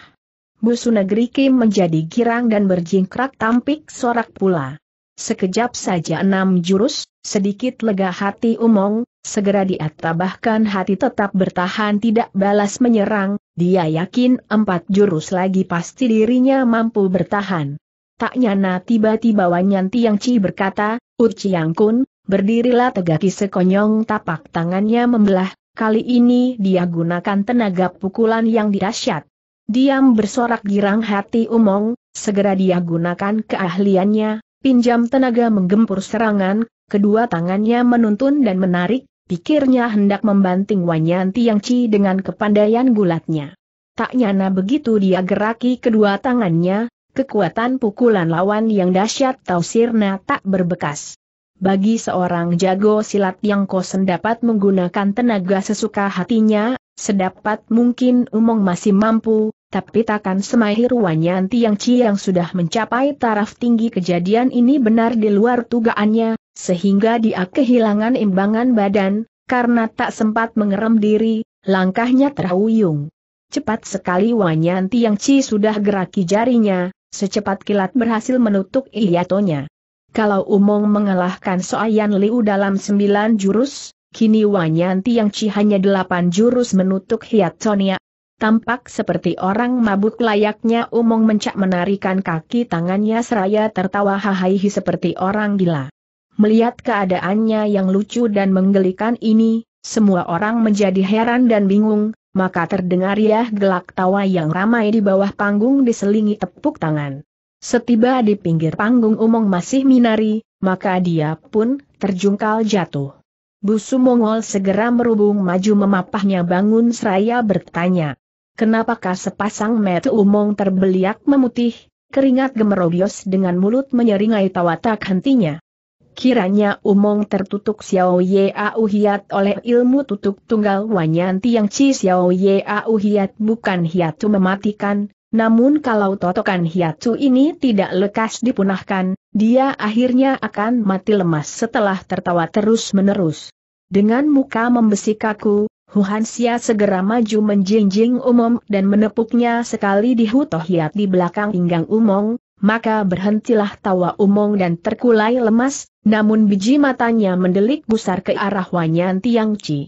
Busu negeri Kim menjadi girang dan berjingkrak tampik sorak pula. Sekejap saja enam jurus, sedikit lega hati Umong, segera diatabahkan hati tetap bertahan tidak balas menyerang, dia yakin empat jurus lagi pasti dirinya mampu bertahan. Tak nyana tiba-tiba Wanyanti Yang Ci berkata, Uci Yang Kun, Berdirilah tegaki sekonyong tapak tangannya membelah, kali ini dia gunakan tenaga pukulan yang dirasyat. Diam bersorak girang hati umong, segera dia gunakan keahliannya, pinjam tenaga menggempur serangan, kedua tangannya menuntun dan menarik, pikirnya hendak membanting Wanyan Tiangci dengan kepandaian gulatnya. Tak nyana begitu dia geraki kedua tangannya, kekuatan pukulan lawan yang dahsyat sirna tak berbekas. Bagi seorang jago silat yang kosen dapat menggunakan tenaga sesuka hatinya, sedapat mungkin Umong masih mampu, tapi takkan semahir Wanyanti yang Ci yang sudah mencapai taraf tinggi kejadian ini benar di luar tugaannya, sehingga dia kehilangan imbangan badan, karena tak sempat mengerem diri, langkahnya terhuyung. Cepat sekali Wanyanti yang Ci sudah geraki jarinya, secepat kilat berhasil menutup iatonya. Kalau Umong mengalahkan Soayan Liu dalam sembilan jurus, kini Wanyan yang hanya delapan jurus menutup Hiat Sonia. Tampak seperti orang mabuk layaknya Umong mencak menarikan kaki tangannya seraya tertawa hahaihi seperti orang gila. Melihat keadaannya yang lucu dan menggelikan ini, semua orang menjadi heran dan bingung, maka terdengar ya gelak tawa yang ramai di bawah panggung diselingi tepuk tangan. Setiba di pinggir panggung umong masih minari, maka dia pun terjungkal jatuh. Busu Mongol segera merubung maju memapahnya bangun seraya bertanya. Kenapakah sepasang mata umong terbeliak memutih, keringat gemerobios dengan mulut menyeringai tawa tak hentinya? Kiranya umong tertutup Xiao Ye Au Hiat oleh ilmu tutup tunggal wanyanti yang Ci Xiao Ye Au Hiat bukan hiatu mematikan, namun kalau totokan hiatu ini tidak lekas dipunahkan, dia akhirnya akan mati lemas setelah tertawa terus-menerus. Dengan muka membesi kaku, Huhansia segera maju menjinjing umum dan menepuknya sekali di huto di belakang pinggang umong, maka berhentilah tawa umong dan terkulai lemas, namun biji matanya mendelik gusar ke arah Wanyan Tiang Hu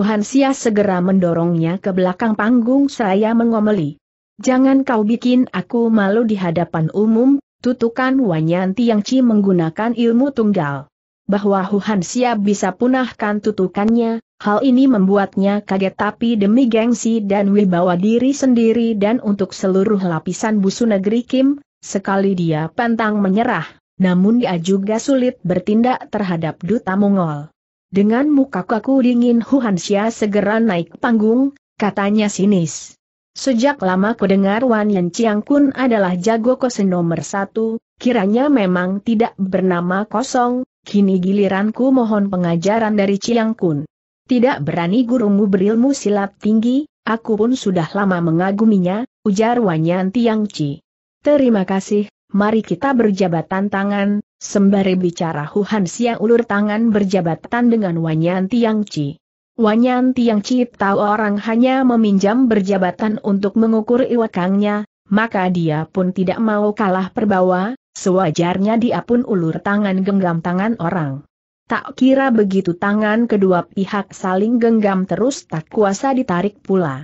Huhansia segera mendorongnya ke belakang panggung seraya mengomeli. Jangan kau bikin aku malu di hadapan umum, tutukan yang Tiangci menggunakan ilmu tunggal. Bahwa Huhan siap bisa punahkan tutukannya, hal ini membuatnya kaget tapi demi gengsi dan wibawa diri sendiri dan untuk seluruh lapisan busu negeri Kim, sekali dia pantang menyerah, namun dia juga sulit bertindak terhadap Duta Mongol. Dengan muka kaku dingin Huhan Xia segera naik panggung, katanya sinis. Sejak lama ku dengar Wan Yan Chiang Kun adalah jago kosen nomor satu, kiranya memang tidak bernama kosong, kini giliranku mohon pengajaran dari Chiang Kun. Tidak berani gurumu berilmu silap tinggi, aku pun sudah lama mengaguminya, ujar Wan Yan Tiang Chi. Terima kasih, mari kita berjabatan tangan, sembari bicara Huhan xia ulur tangan berjabatan dengan Wan Yan Tiang Chi. Wanyan Tiang Cipta orang hanya meminjam berjabatan untuk mengukur iwakangnya, maka dia pun tidak mau kalah perbawa, sewajarnya dia pun ulur tangan genggam tangan orang. Tak kira begitu tangan kedua pihak saling genggam terus tak kuasa ditarik pula.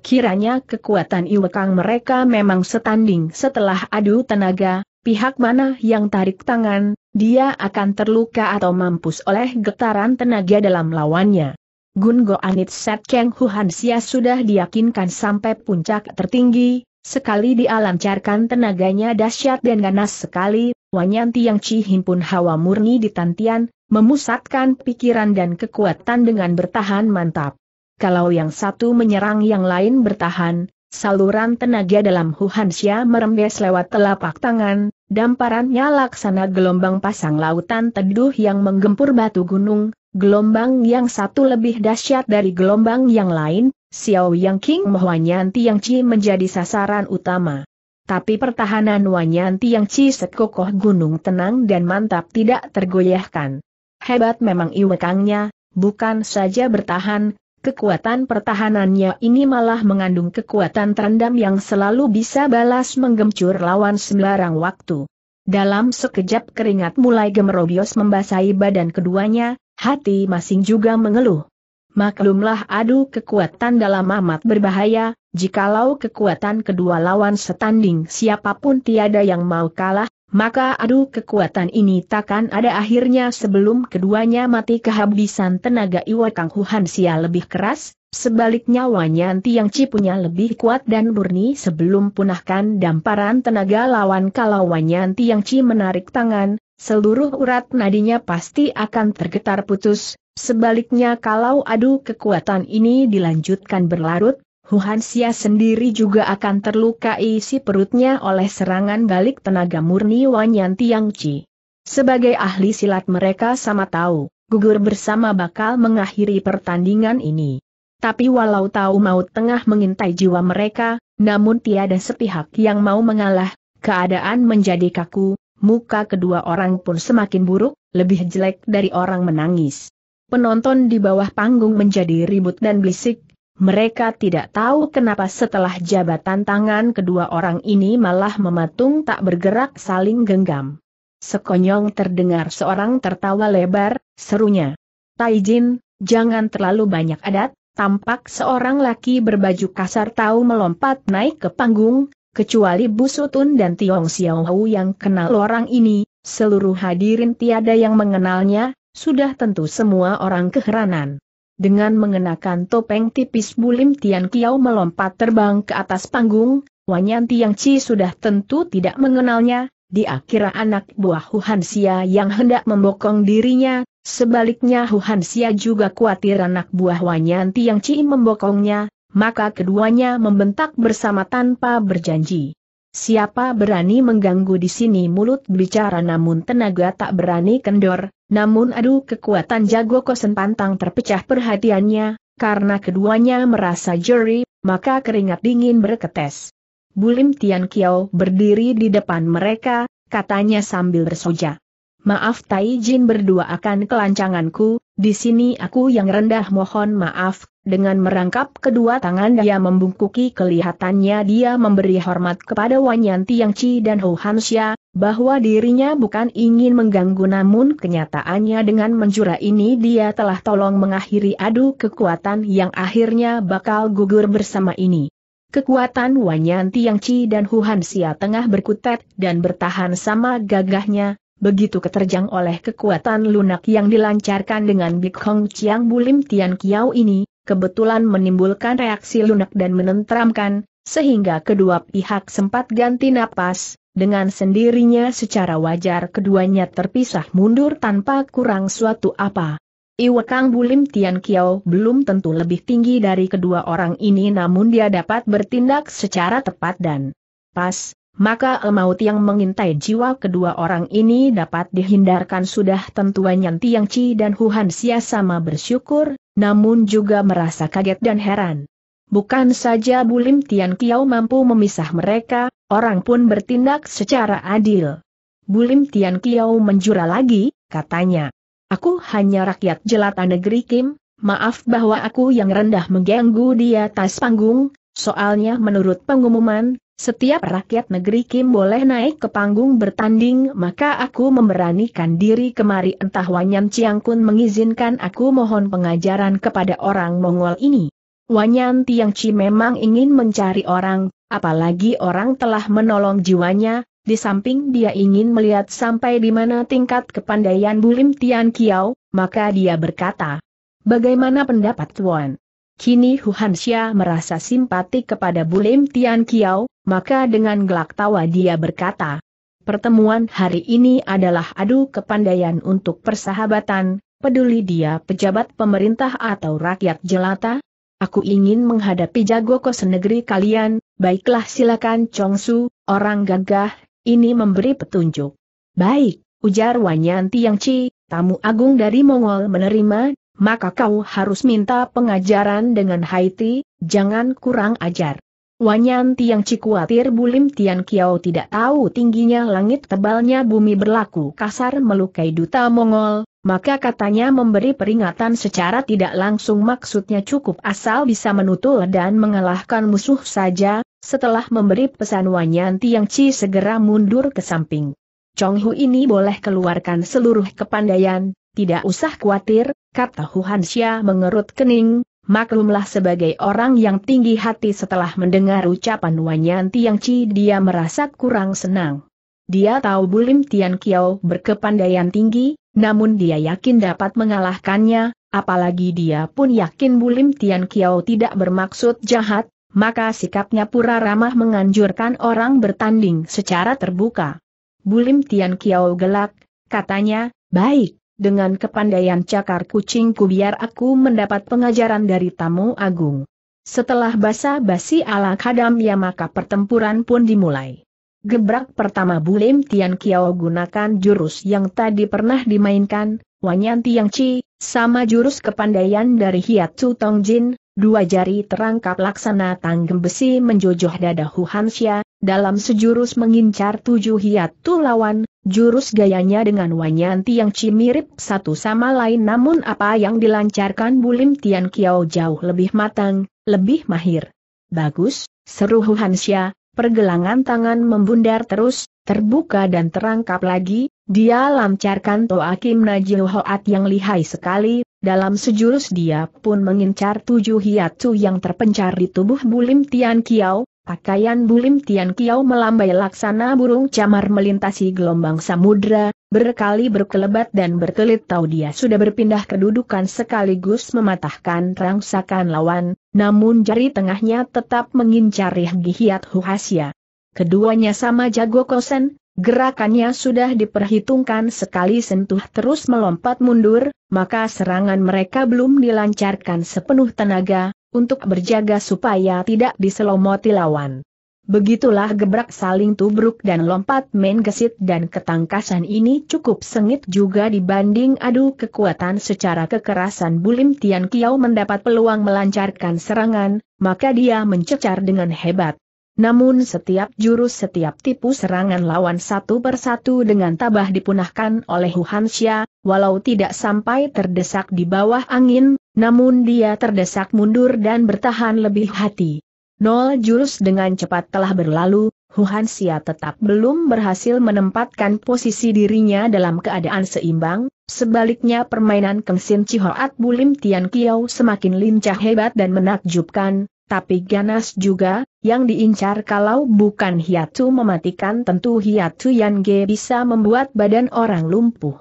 Kiranya kekuatan iwakang mereka memang setanding setelah adu tenaga, pihak mana yang tarik tangan, dia akan terluka atau mampus oleh getaran tenaga dalam lawannya. Gun Go Anit Set Cheng Huan sia sudah diyakinkan sampai puncak tertinggi, sekali dia lancarkan tenaganya dahsyat dan ganas sekali, Wanyan Tiang Chi himpun hawa murni di tantian, memusatkan pikiran dan kekuatan dengan bertahan mantap. Kalau yang satu menyerang yang lain bertahan, saluran tenaga dalam sia merembes lewat telapak tangan, damparannya laksana gelombang pasang lautan teduh yang menggempur batu gunung, Gelombang yang satu lebih dahsyat dari gelombang yang lain, Xiao Yang King Mohuanyan Tiang Chi menjadi sasaran utama. Tapi pertahanan Wanyan Tiang Chi sekokoh gunung tenang dan mantap tidak tergoyahkan. Hebat memang iwekangnya, bukan saja bertahan, kekuatan pertahanannya ini malah mengandung kekuatan terendam yang selalu bisa balas menggemcur lawan sembarang waktu. Dalam sekejap keringat mulai gemerobios membasahi badan keduanya, hati masing juga mengeluh. Maklumlah adu kekuatan dalam amat berbahaya, jikalau kekuatan kedua lawan setanding siapapun tiada yang mau kalah, maka adu kekuatan ini takkan ada akhirnya sebelum keduanya mati kehabisan tenaga Iwa Kang Huhansia lebih keras, Sebaliknya Wanyanti yang cipunya lebih kuat dan murni sebelum punahkan damparan tenaga lawan kalau Wanyanti yang ci menarik tangan, seluruh urat nadinya pasti akan tergetar putus, sebaliknya kalau adu kekuatan ini dilanjutkan berlarut, Huhansia sendiri juga akan terluka isi perutnya oleh serangan balik tenaga murni Wan Wanyan Tiangci. Sebagai ahli silat mereka sama tahu, gugur bersama bakal mengakhiri pertandingan ini. Tapi walau tahu maut tengah mengintai jiwa mereka, namun tiada sepihak yang mau mengalah, keadaan menjadi kaku, muka kedua orang pun semakin buruk, lebih jelek dari orang menangis. Penonton di bawah panggung menjadi ribut dan bisik, mereka tidak tahu kenapa setelah jabatan tangan kedua orang ini malah mematung tak bergerak saling genggam. Sekonyong terdengar seorang tertawa lebar, serunya. Taijin, jangan terlalu banyak adat, tampak seorang laki berbaju kasar tahu melompat naik ke panggung, kecuali Bu Sutun dan Tiong Xiaohu yang kenal orang ini, seluruh hadirin tiada yang mengenalnya, sudah tentu semua orang keheranan. Dengan mengenakan topeng tipis Bulim Tian Kiao melompat terbang ke atas panggung, Wanyan Tiang Chi sudah tentu tidak mengenalnya, Di akhir anak buah Hansia yang hendak membokong dirinya, sebaliknya Hansia juga khawatir anak buah Wanyan Tiang Chi membokongnya, maka keduanya membentak bersama tanpa berjanji. Siapa berani mengganggu di sini mulut bicara namun tenaga tak berani kendor, namun aduh kekuatan jago kosen pantang terpecah perhatiannya, karena keduanya merasa jeri, maka keringat dingin berketes. Bulim Tian Kiao berdiri di depan mereka, katanya sambil bersoja. Maaf Tai Jin berdua akan kelancanganku, di sini aku yang rendah mohon maaf, dengan merangkap kedua tangan dia membungkuki kelihatannya dia memberi hormat kepada Wanyanti Yang Ci dan Ho Hansya, bahwa dirinya bukan ingin mengganggu namun kenyataannya dengan menjura ini dia telah tolong mengakhiri adu kekuatan yang akhirnya bakal gugur bersama ini. Kekuatan Wanyanti Yang Ci dan Hu Hansya tengah berkutat dan bertahan sama gagahnya, begitu keterjang oleh kekuatan lunak yang dilancarkan dengan Big Hong Chiang Bulim Tian Kiao ini, kebetulan menimbulkan reaksi lunak dan menenteramkan, sehingga kedua pihak sempat ganti napas, dengan sendirinya secara wajar keduanya terpisah mundur tanpa kurang suatu apa. Iwekang Bulim Tian Kiao belum tentu lebih tinggi dari kedua orang ini namun dia dapat bertindak secara tepat dan pas, maka emaut yang mengintai jiwa kedua orang ini dapat dihindarkan sudah tentuannya Tiang Chi Ci dan Huhan Sia sama bersyukur, namun juga merasa kaget dan heran. Bukan saja Bulim Tian Kiao mampu memisah mereka, orang pun bertindak secara adil. Bulim Tian Kiao menjura lagi, katanya. Aku hanya rakyat jelata negeri Kim, maaf bahwa aku yang rendah mengganggu di atas panggung, soalnya menurut pengumuman, setiap rakyat negeri Kim boleh naik ke panggung bertanding maka aku memberanikan diri kemari entah Wanyan Kun mengizinkan aku mohon pengajaran kepada orang Mongol ini. Wanyan Chi memang ingin mencari orang, apalagi orang telah menolong jiwanya, di samping dia ingin melihat sampai di mana tingkat kepandaian Bulim Tian Kiao, maka dia berkata, Bagaimana pendapat Tuan? Kini Hu Hansia merasa simpati kepada Bulim Tian Kiao, maka dengan gelak tawa dia berkata, Pertemuan hari ini adalah adu kepandaian untuk persahabatan, peduli dia pejabat pemerintah atau rakyat jelata? Aku ingin menghadapi jago kos negeri kalian, baiklah silakan Chong Su, orang gagah, ini memberi petunjuk. Baik, ujar Wanyanti Yang Ci, tamu agung dari Mongol menerima, maka kau harus minta pengajaran dengan Haiti, jangan kurang ajar. Wanyan Tiang Cikuatir Bulim Tian Kiao tidak tahu tingginya langit tebalnya bumi berlaku kasar melukai duta Mongol, maka katanya memberi peringatan secara tidak langsung maksudnya cukup asal bisa menutul dan mengalahkan musuh saja, setelah memberi pesan Wanyan Tiang Ci segera mundur ke samping. Chong Hu ini boleh keluarkan seluruh kepandaian, tidak usah khawatir, kata Huhansya mengerut kening, maklumlah sebagai orang yang tinggi hati setelah mendengar ucapan Wanyan Tiangci dia merasa kurang senang. Dia tahu Bulim Tian Kiao berkepandaian tinggi, namun dia yakin dapat mengalahkannya, apalagi dia pun yakin Bulim Tian Kiao tidak bermaksud jahat, maka sikapnya pura ramah menganjurkan orang bertanding secara terbuka. Bulim Tian Kiao gelak, katanya, baik, dengan kepandaian cakar kucingku biar aku mendapat pengajaran dari tamu agung. Setelah basa-basi ala kadam ya maka pertempuran pun dimulai. Gebrak pertama Bulim Tian Kiao gunakan jurus yang tadi pernah dimainkan, Wanyan Tiang Chi, sama jurus kepandaian dari hiat Su Tong Jin, dua jari terangkap laksana tanggem besi menjojoh dada Hu Hansya, dalam sejurus mengincar tujuh hiat tu lawan, Jurus gayanya dengan Wanyanti yang ci mirip satu sama lain namun apa yang dilancarkan Bulim Tian Kiao jauh lebih matang, lebih mahir. Bagus, seru Huhansya, pergelangan tangan membundar terus, terbuka dan terangkap lagi, dia lancarkan Toa Kim Najil Hoat yang lihai sekali, dalam sejurus dia pun mengincar tujuh hiatu yang terpencar di tubuh Bulim Tian Kiao, Pakaian Bulim Tian Kiao melambai laksana burung camar melintasi gelombang samudra, berkali berkelebat dan berkelit tahu dia sudah berpindah kedudukan sekaligus mematahkan rangsakan lawan, namun jari tengahnya tetap mengincari Gihiat Huhasia. Keduanya sama jago kosen, gerakannya sudah diperhitungkan sekali sentuh terus melompat mundur, maka serangan mereka belum dilancarkan sepenuh tenaga, untuk berjaga supaya tidak diselomoti lawan. Begitulah gebrak saling tubruk dan lompat main gesit dan ketangkasan ini cukup sengit juga dibanding adu kekuatan secara kekerasan Bulim Tian Kiao mendapat peluang melancarkan serangan, maka dia mencecar dengan hebat. Namun setiap jurus setiap tipu serangan lawan satu persatu dengan tabah dipunahkan oleh Huhansia, walau tidak sampai terdesak di bawah angin, namun dia terdesak mundur dan bertahan lebih hati. Nol jurus dengan cepat telah berlalu, Huhansia tetap belum berhasil menempatkan posisi dirinya dalam keadaan seimbang, sebaliknya permainan Kengsin Cihoat Bulim Tian Kiao semakin lincah hebat dan menakjubkan, tapi ganas juga, yang diincar kalau bukan Hiatu mematikan tentu Hiatu Yang Ge bisa membuat badan orang lumpuh.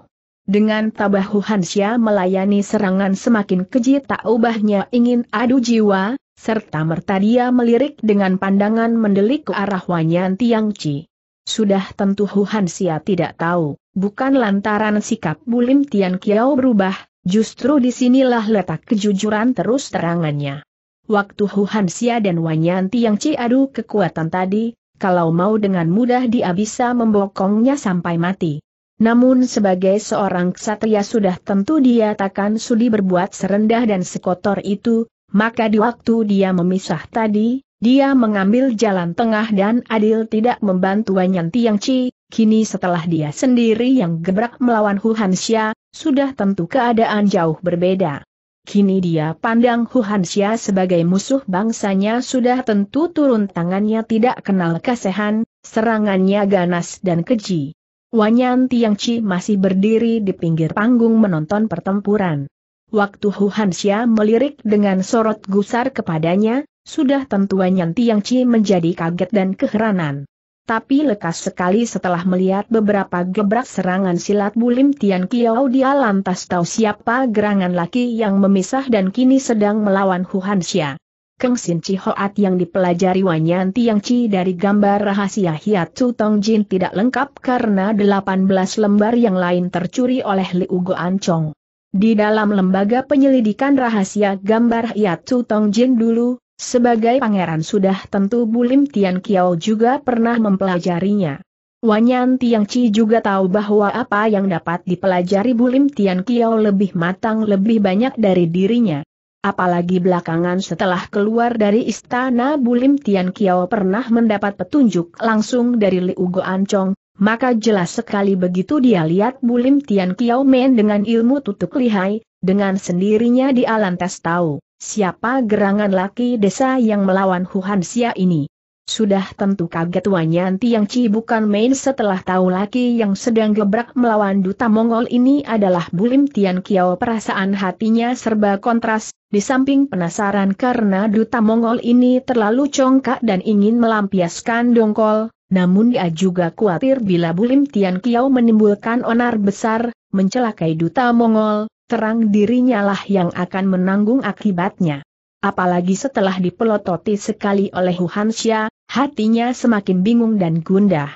Dengan tabah Hansia melayani serangan semakin keji tak ubahnya ingin adu jiwa, serta merta dia melirik dengan pandangan mendelik ke arah Wanyan Chi. Sudah tentu Hansia tidak tahu, bukan lantaran sikap Bulim Tian Kiao berubah, justru disinilah letak kejujuran terus terangannya. Waktu Hansia dan Wanyan Chi adu kekuatan tadi, kalau mau dengan mudah dia bisa membokongnya sampai mati. Namun sebagai seorang ksatria sudah tentu dia takkan sudi berbuat serendah dan sekotor itu, maka di waktu dia memisah tadi, dia mengambil jalan tengah dan adil tidak membantu Wanyan Tiang Chi, kini setelah dia sendiri yang gebrak melawan Hu Hansia, sudah tentu keadaan jauh berbeda. Kini dia pandang Hu Hansia sebagai musuh bangsanya sudah tentu turun tangannya tidak kenal kasehan, serangannya ganas dan keji. Wanyan Chi masih berdiri di pinggir panggung menonton pertempuran. Waktu Hu Hansia melirik dengan sorot gusar kepadanya, sudah tentu Wanyan Chi menjadi kaget dan keheranan. Tapi lekas sekali setelah melihat beberapa gebrak serangan silat Bulim Tian Kiao dia lantas tahu siapa gerangan laki yang memisah dan kini sedang melawan Hu Hansia. Keng Sin Chi yang dipelajari Wanyan Tiang Chi dari gambar rahasia Hiat Tong Jin tidak lengkap karena 18 lembar yang lain tercuri oleh Liu Goan Chong. Di dalam lembaga penyelidikan rahasia gambar Hiat Tong Jin dulu, sebagai pangeran sudah tentu Bulim Tian Kiao juga pernah mempelajarinya. Wanyan Tiang Chi juga tahu bahwa apa yang dapat dipelajari Bulim Tian Kiao lebih matang lebih banyak dari dirinya. Apalagi belakangan setelah keluar dari istana Bulim Tian Kiao pernah mendapat petunjuk langsung dari Liu Ancong, maka jelas sekali begitu dia lihat Bulim Tian Kiao main dengan ilmu tutup lihai, dengan sendirinya dia lantas tahu, siapa gerangan laki desa yang melawan Huhan Xia ini. Sudah tentu kaget Wanyanti yang Ci bukan main setelah tahu laki yang sedang gebrak melawan duta Mongol ini adalah Bulim Tian Kiao perasaan hatinya serba kontras, di samping penasaran karena duta Mongol ini terlalu congkak dan ingin melampiaskan dongkol, namun dia juga khawatir bila Bulim Tian Kiao menimbulkan onar besar, mencelakai duta Mongol, terang dirinya lah yang akan menanggung akibatnya. Apalagi setelah dipelototi sekali oleh Huhansya, Hatinya semakin bingung dan gundah.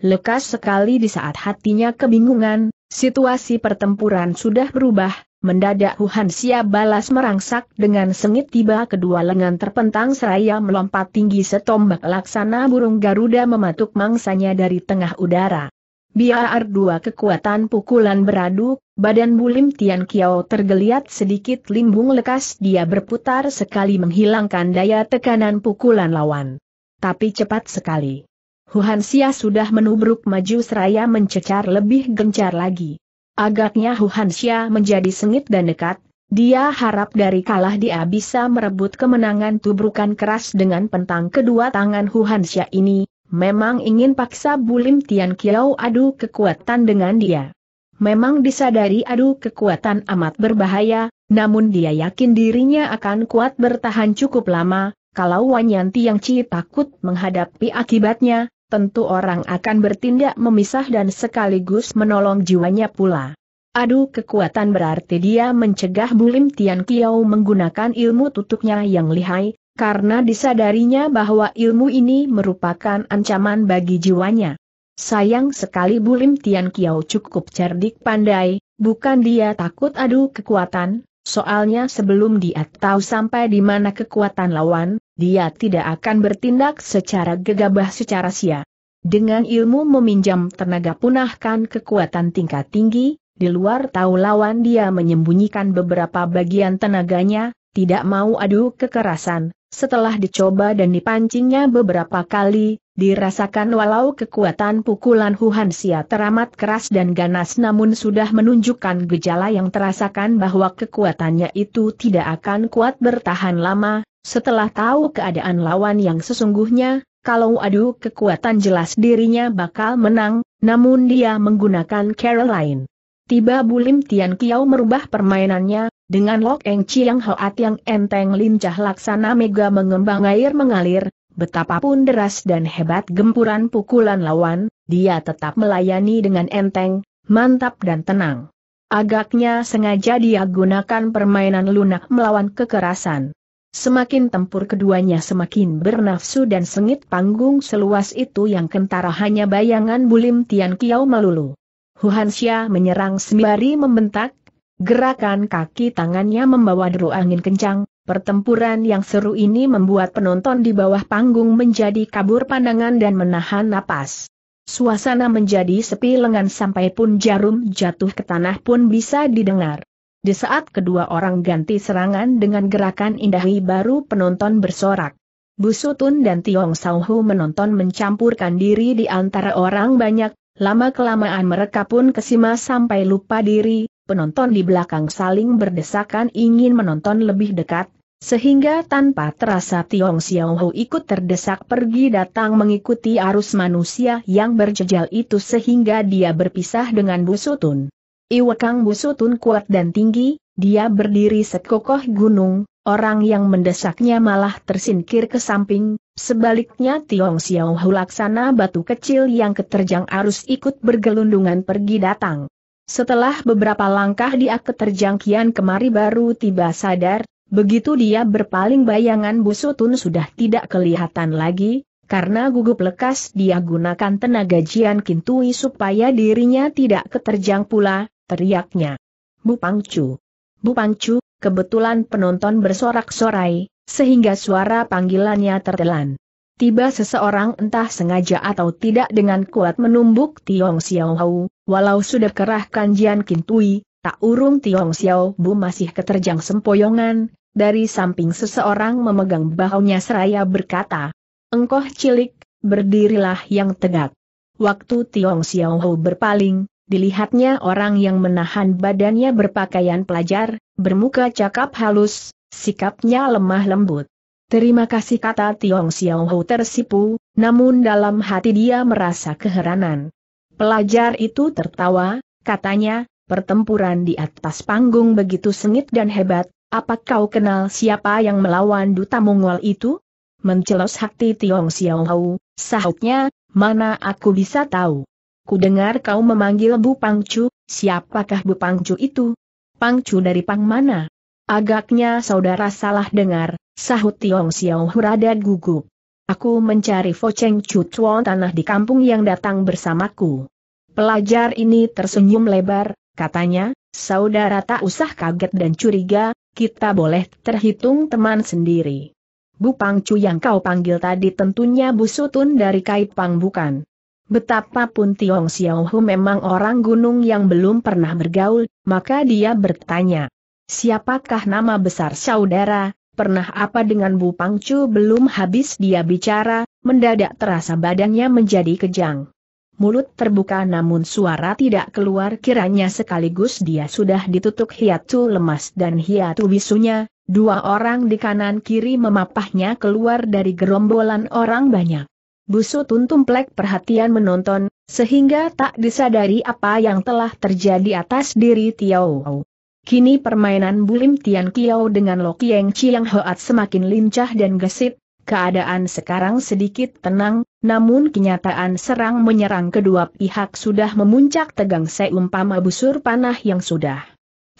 Lekas sekali di saat hatinya kebingungan, situasi pertempuran sudah berubah, mendadak Wuhan Xia balas merangsak dengan sengit tiba kedua lengan terpentang seraya melompat tinggi setombak laksana burung Garuda mematuk mangsanya dari tengah udara. Biar dua kekuatan pukulan beradu, badan Bulim Tian Kiao tergeliat sedikit limbung lekas dia berputar sekali menghilangkan daya tekanan pukulan lawan. Tapi cepat sekali. Huhansia sudah menubruk maju seraya mencecar lebih gencar lagi. Agaknya Huhansia menjadi sengit dan dekat, dia harap dari kalah dia bisa merebut kemenangan tubrukan keras dengan pentang kedua tangan Huhansia ini, memang ingin paksa Bulim Tian Kiao adu kekuatan dengan dia. Memang disadari adu kekuatan amat berbahaya, namun dia yakin dirinya akan kuat bertahan cukup lama, kalau Wanyan Chi takut menghadapi akibatnya, tentu orang akan bertindak memisah dan sekaligus menolong jiwanya pula. Aduh, kekuatan berarti dia mencegah Bulim Tian Kiao menggunakan ilmu tutupnya yang lihai, karena disadarinya bahwa ilmu ini merupakan ancaman bagi jiwanya. Sayang sekali Bulim Tian Kiao cukup cerdik pandai, bukan dia takut adu kekuatan, Soalnya sebelum dia tahu sampai di mana kekuatan lawan, dia tidak akan bertindak secara gegabah secara sia. Dengan ilmu meminjam tenaga punahkan kekuatan tingkat tinggi, di luar tahu lawan dia menyembunyikan beberapa bagian tenaganya, tidak mau adu kekerasan, setelah dicoba dan dipancingnya beberapa kali, dirasakan walau kekuatan pukulan Huhansia teramat keras dan ganas namun sudah menunjukkan gejala yang terasakan bahwa kekuatannya itu tidak akan kuat bertahan lama, setelah tahu keadaan lawan yang sesungguhnya, kalau adu kekuatan jelas dirinya bakal menang, namun dia menggunakan Caroline. Tiba Bulim Tian Kiao merubah permainannya, dengan Lok Eng Chiang Hoat yang enteng lincah laksana mega mengembang air mengalir, betapapun deras dan hebat gempuran pukulan lawan, dia tetap melayani dengan enteng, mantap dan tenang. Agaknya sengaja dia gunakan permainan lunak melawan kekerasan. Semakin tempur keduanya semakin bernafsu dan sengit panggung seluas itu yang kentara hanya bayangan bulim Tian Kiao melulu. Huhansia menyerang sembari membentak, Gerakan kaki tangannya membawa deru angin kencang, pertempuran yang seru ini membuat penonton di bawah panggung menjadi kabur pandangan dan menahan napas. Suasana menjadi sepi lengan sampai pun jarum jatuh ke tanah pun bisa didengar. Di saat kedua orang ganti serangan dengan gerakan indahi baru penonton bersorak. Busutun dan Tiong Sauhu menonton mencampurkan diri di antara orang banyak, lama-kelamaan mereka pun kesima sampai lupa diri, penonton di belakang saling berdesakan ingin menonton lebih dekat, sehingga tanpa terasa Tiong Xiaohu ikut terdesak pergi datang mengikuti arus manusia yang berjejal itu sehingga dia berpisah dengan Busutun. Iwekang Busutun kuat dan tinggi, dia berdiri sekokoh gunung, orang yang mendesaknya malah tersingkir ke samping, sebaliknya Tiong Xiaohu laksana batu kecil yang keterjang arus ikut bergelundungan pergi datang. Setelah beberapa langkah dia keterjang kian kemari baru tiba sadar, begitu dia berpaling bayangan Busutun sudah tidak kelihatan lagi, karena gugup lekas dia gunakan tenaga Jian Kintui supaya dirinya tidak keterjang pula, teriaknya. Bu Pangcu. Bu Pangcu, kebetulan penonton bersorak-sorai, sehingga suara panggilannya tertelan tiba seseorang entah sengaja atau tidak dengan kuat menumbuk Tiong Xiao Hau, walau sudah kerahkan Jian Kintui, tak urung Tiong Xiao Bu masih keterjang sempoyongan, dari samping seseorang memegang bahunya seraya berkata, Engkoh cilik, berdirilah yang tegak. Waktu Tiong Xiao Hau berpaling, dilihatnya orang yang menahan badannya berpakaian pelajar, bermuka cakap halus, sikapnya lemah lembut. Terima kasih kata Tiong Xiao tersipu, namun dalam hati dia merasa keheranan. Pelajar itu tertawa, katanya, pertempuran di atas panggung begitu sengit dan hebat, apa kau kenal siapa yang melawan duta Mongol itu? Mencelos hati Tiong Xiao, sahutnya, mana aku bisa tahu? Ku dengar kau memanggil Bu Pangcu, siapakah Bu Pangcu itu? Pangcu dari Pang mana? Agaknya saudara salah dengar, Sahut Tiong Xiao Hurada gugup. Aku mencari Foceng Cucuan tanah di kampung yang datang bersamaku. Pelajar ini tersenyum lebar, katanya, saudara tak usah kaget dan curiga, kita boleh terhitung teman sendiri. Bu Pangcu yang kau panggil tadi tentunya Bu Sutun dari Pang bukan? Betapapun Tiong Xiaohu memang orang gunung yang belum pernah bergaul, maka dia bertanya, siapakah nama besar saudara, pernah apa dengan Bu Pangcu belum habis dia bicara, mendadak terasa badannya menjadi kejang. Mulut terbuka namun suara tidak keluar kiranya sekaligus dia sudah ditutup hiatu lemas dan hiatu bisunya, dua orang di kanan kiri memapahnya keluar dari gerombolan orang banyak. Busu tuntum plek perhatian menonton, sehingga tak disadari apa yang telah terjadi atas diri Tiau. Kini permainan Bulim Tian Kiao dengan Lo Kieng Chiang Hoat semakin lincah dan gesit, keadaan sekarang sedikit tenang, namun kenyataan serang menyerang kedua pihak sudah memuncak tegang seumpama busur panah yang sudah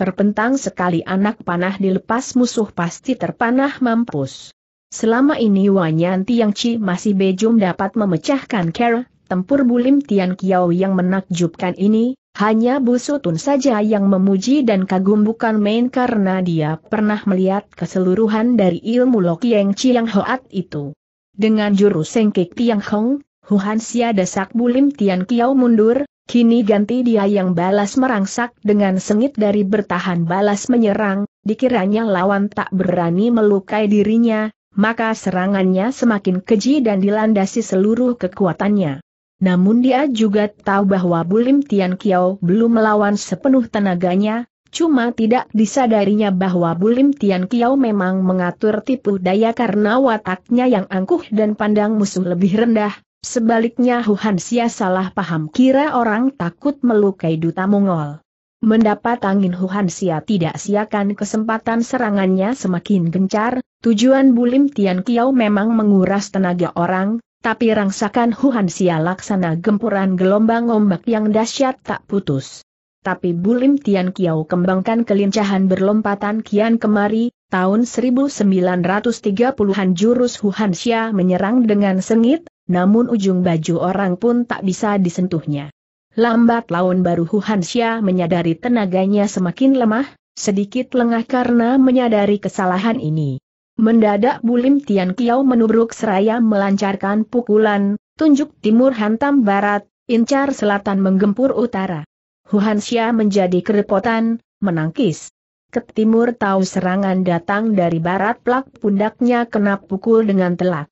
terpentang sekali anak panah dilepas musuh pasti terpanah mampus. Selama ini Wanyan Chi masih bejum dapat memecahkan Kera, tempur Bulim Tian Kiao yang menakjubkan ini, hanya Busutun saja yang memuji dan kagum bukan main karena dia pernah melihat keseluruhan dari ilmu Lokieng Chiang Hoat itu. Dengan jurus sengkik Tiang Hong, Huhansia Sia desak Bulim Tian Kiao mundur, kini ganti dia yang balas merangsak dengan sengit dari bertahan balas menyerang, dikiranya lawan tak berani melukai dirinya, maka serangannya semakin keji dan dilandasi seluruh kekuatannya. Namun dia juga tahu bahwa Bulim Tian Kiao belum melawan sepenuh tenaganya, cuma tidak disadarinya bahwa Bulim Tian Kiao memang mengatur tipu daya karena wataknya yang angkuh dan pandang musuh lebih rendah. Sebaliknya Huhan Sia salah paham kira orang takut melukai Duta Mongol. Mendapat angin Huhan Sia tidak siakan kesempatan serangannya semakin gencar, tujuan Bulim Tian Kiao memang menguras tenaga orang, tapi rangsakan Huansia laksana gempuran gelombang ombak yang dahsyat tak putus. Tapi Bulim Tian Kiao kembangkan kelincahan berlompatan kian kemari, tahun 1930-an jurus Huansia menyerang dengan sengit, namun ujung baju orang pun tak bisa disentuhnya. Lambat laun baru Huansia menyadari tenaganya semakin lemah, sedikit lengah karena menyadari kesalahan ini. Mendadak Bulim Tian Kiao menubruk seraya melancarkan pukulan, tunjuk timur hantam barat, incar selatan menggempur utara. Huhansia menjadi kerepotan, menangkis. Ke timur tahu serangan datang dari barat plak pundaknya kena pukul dengan telak.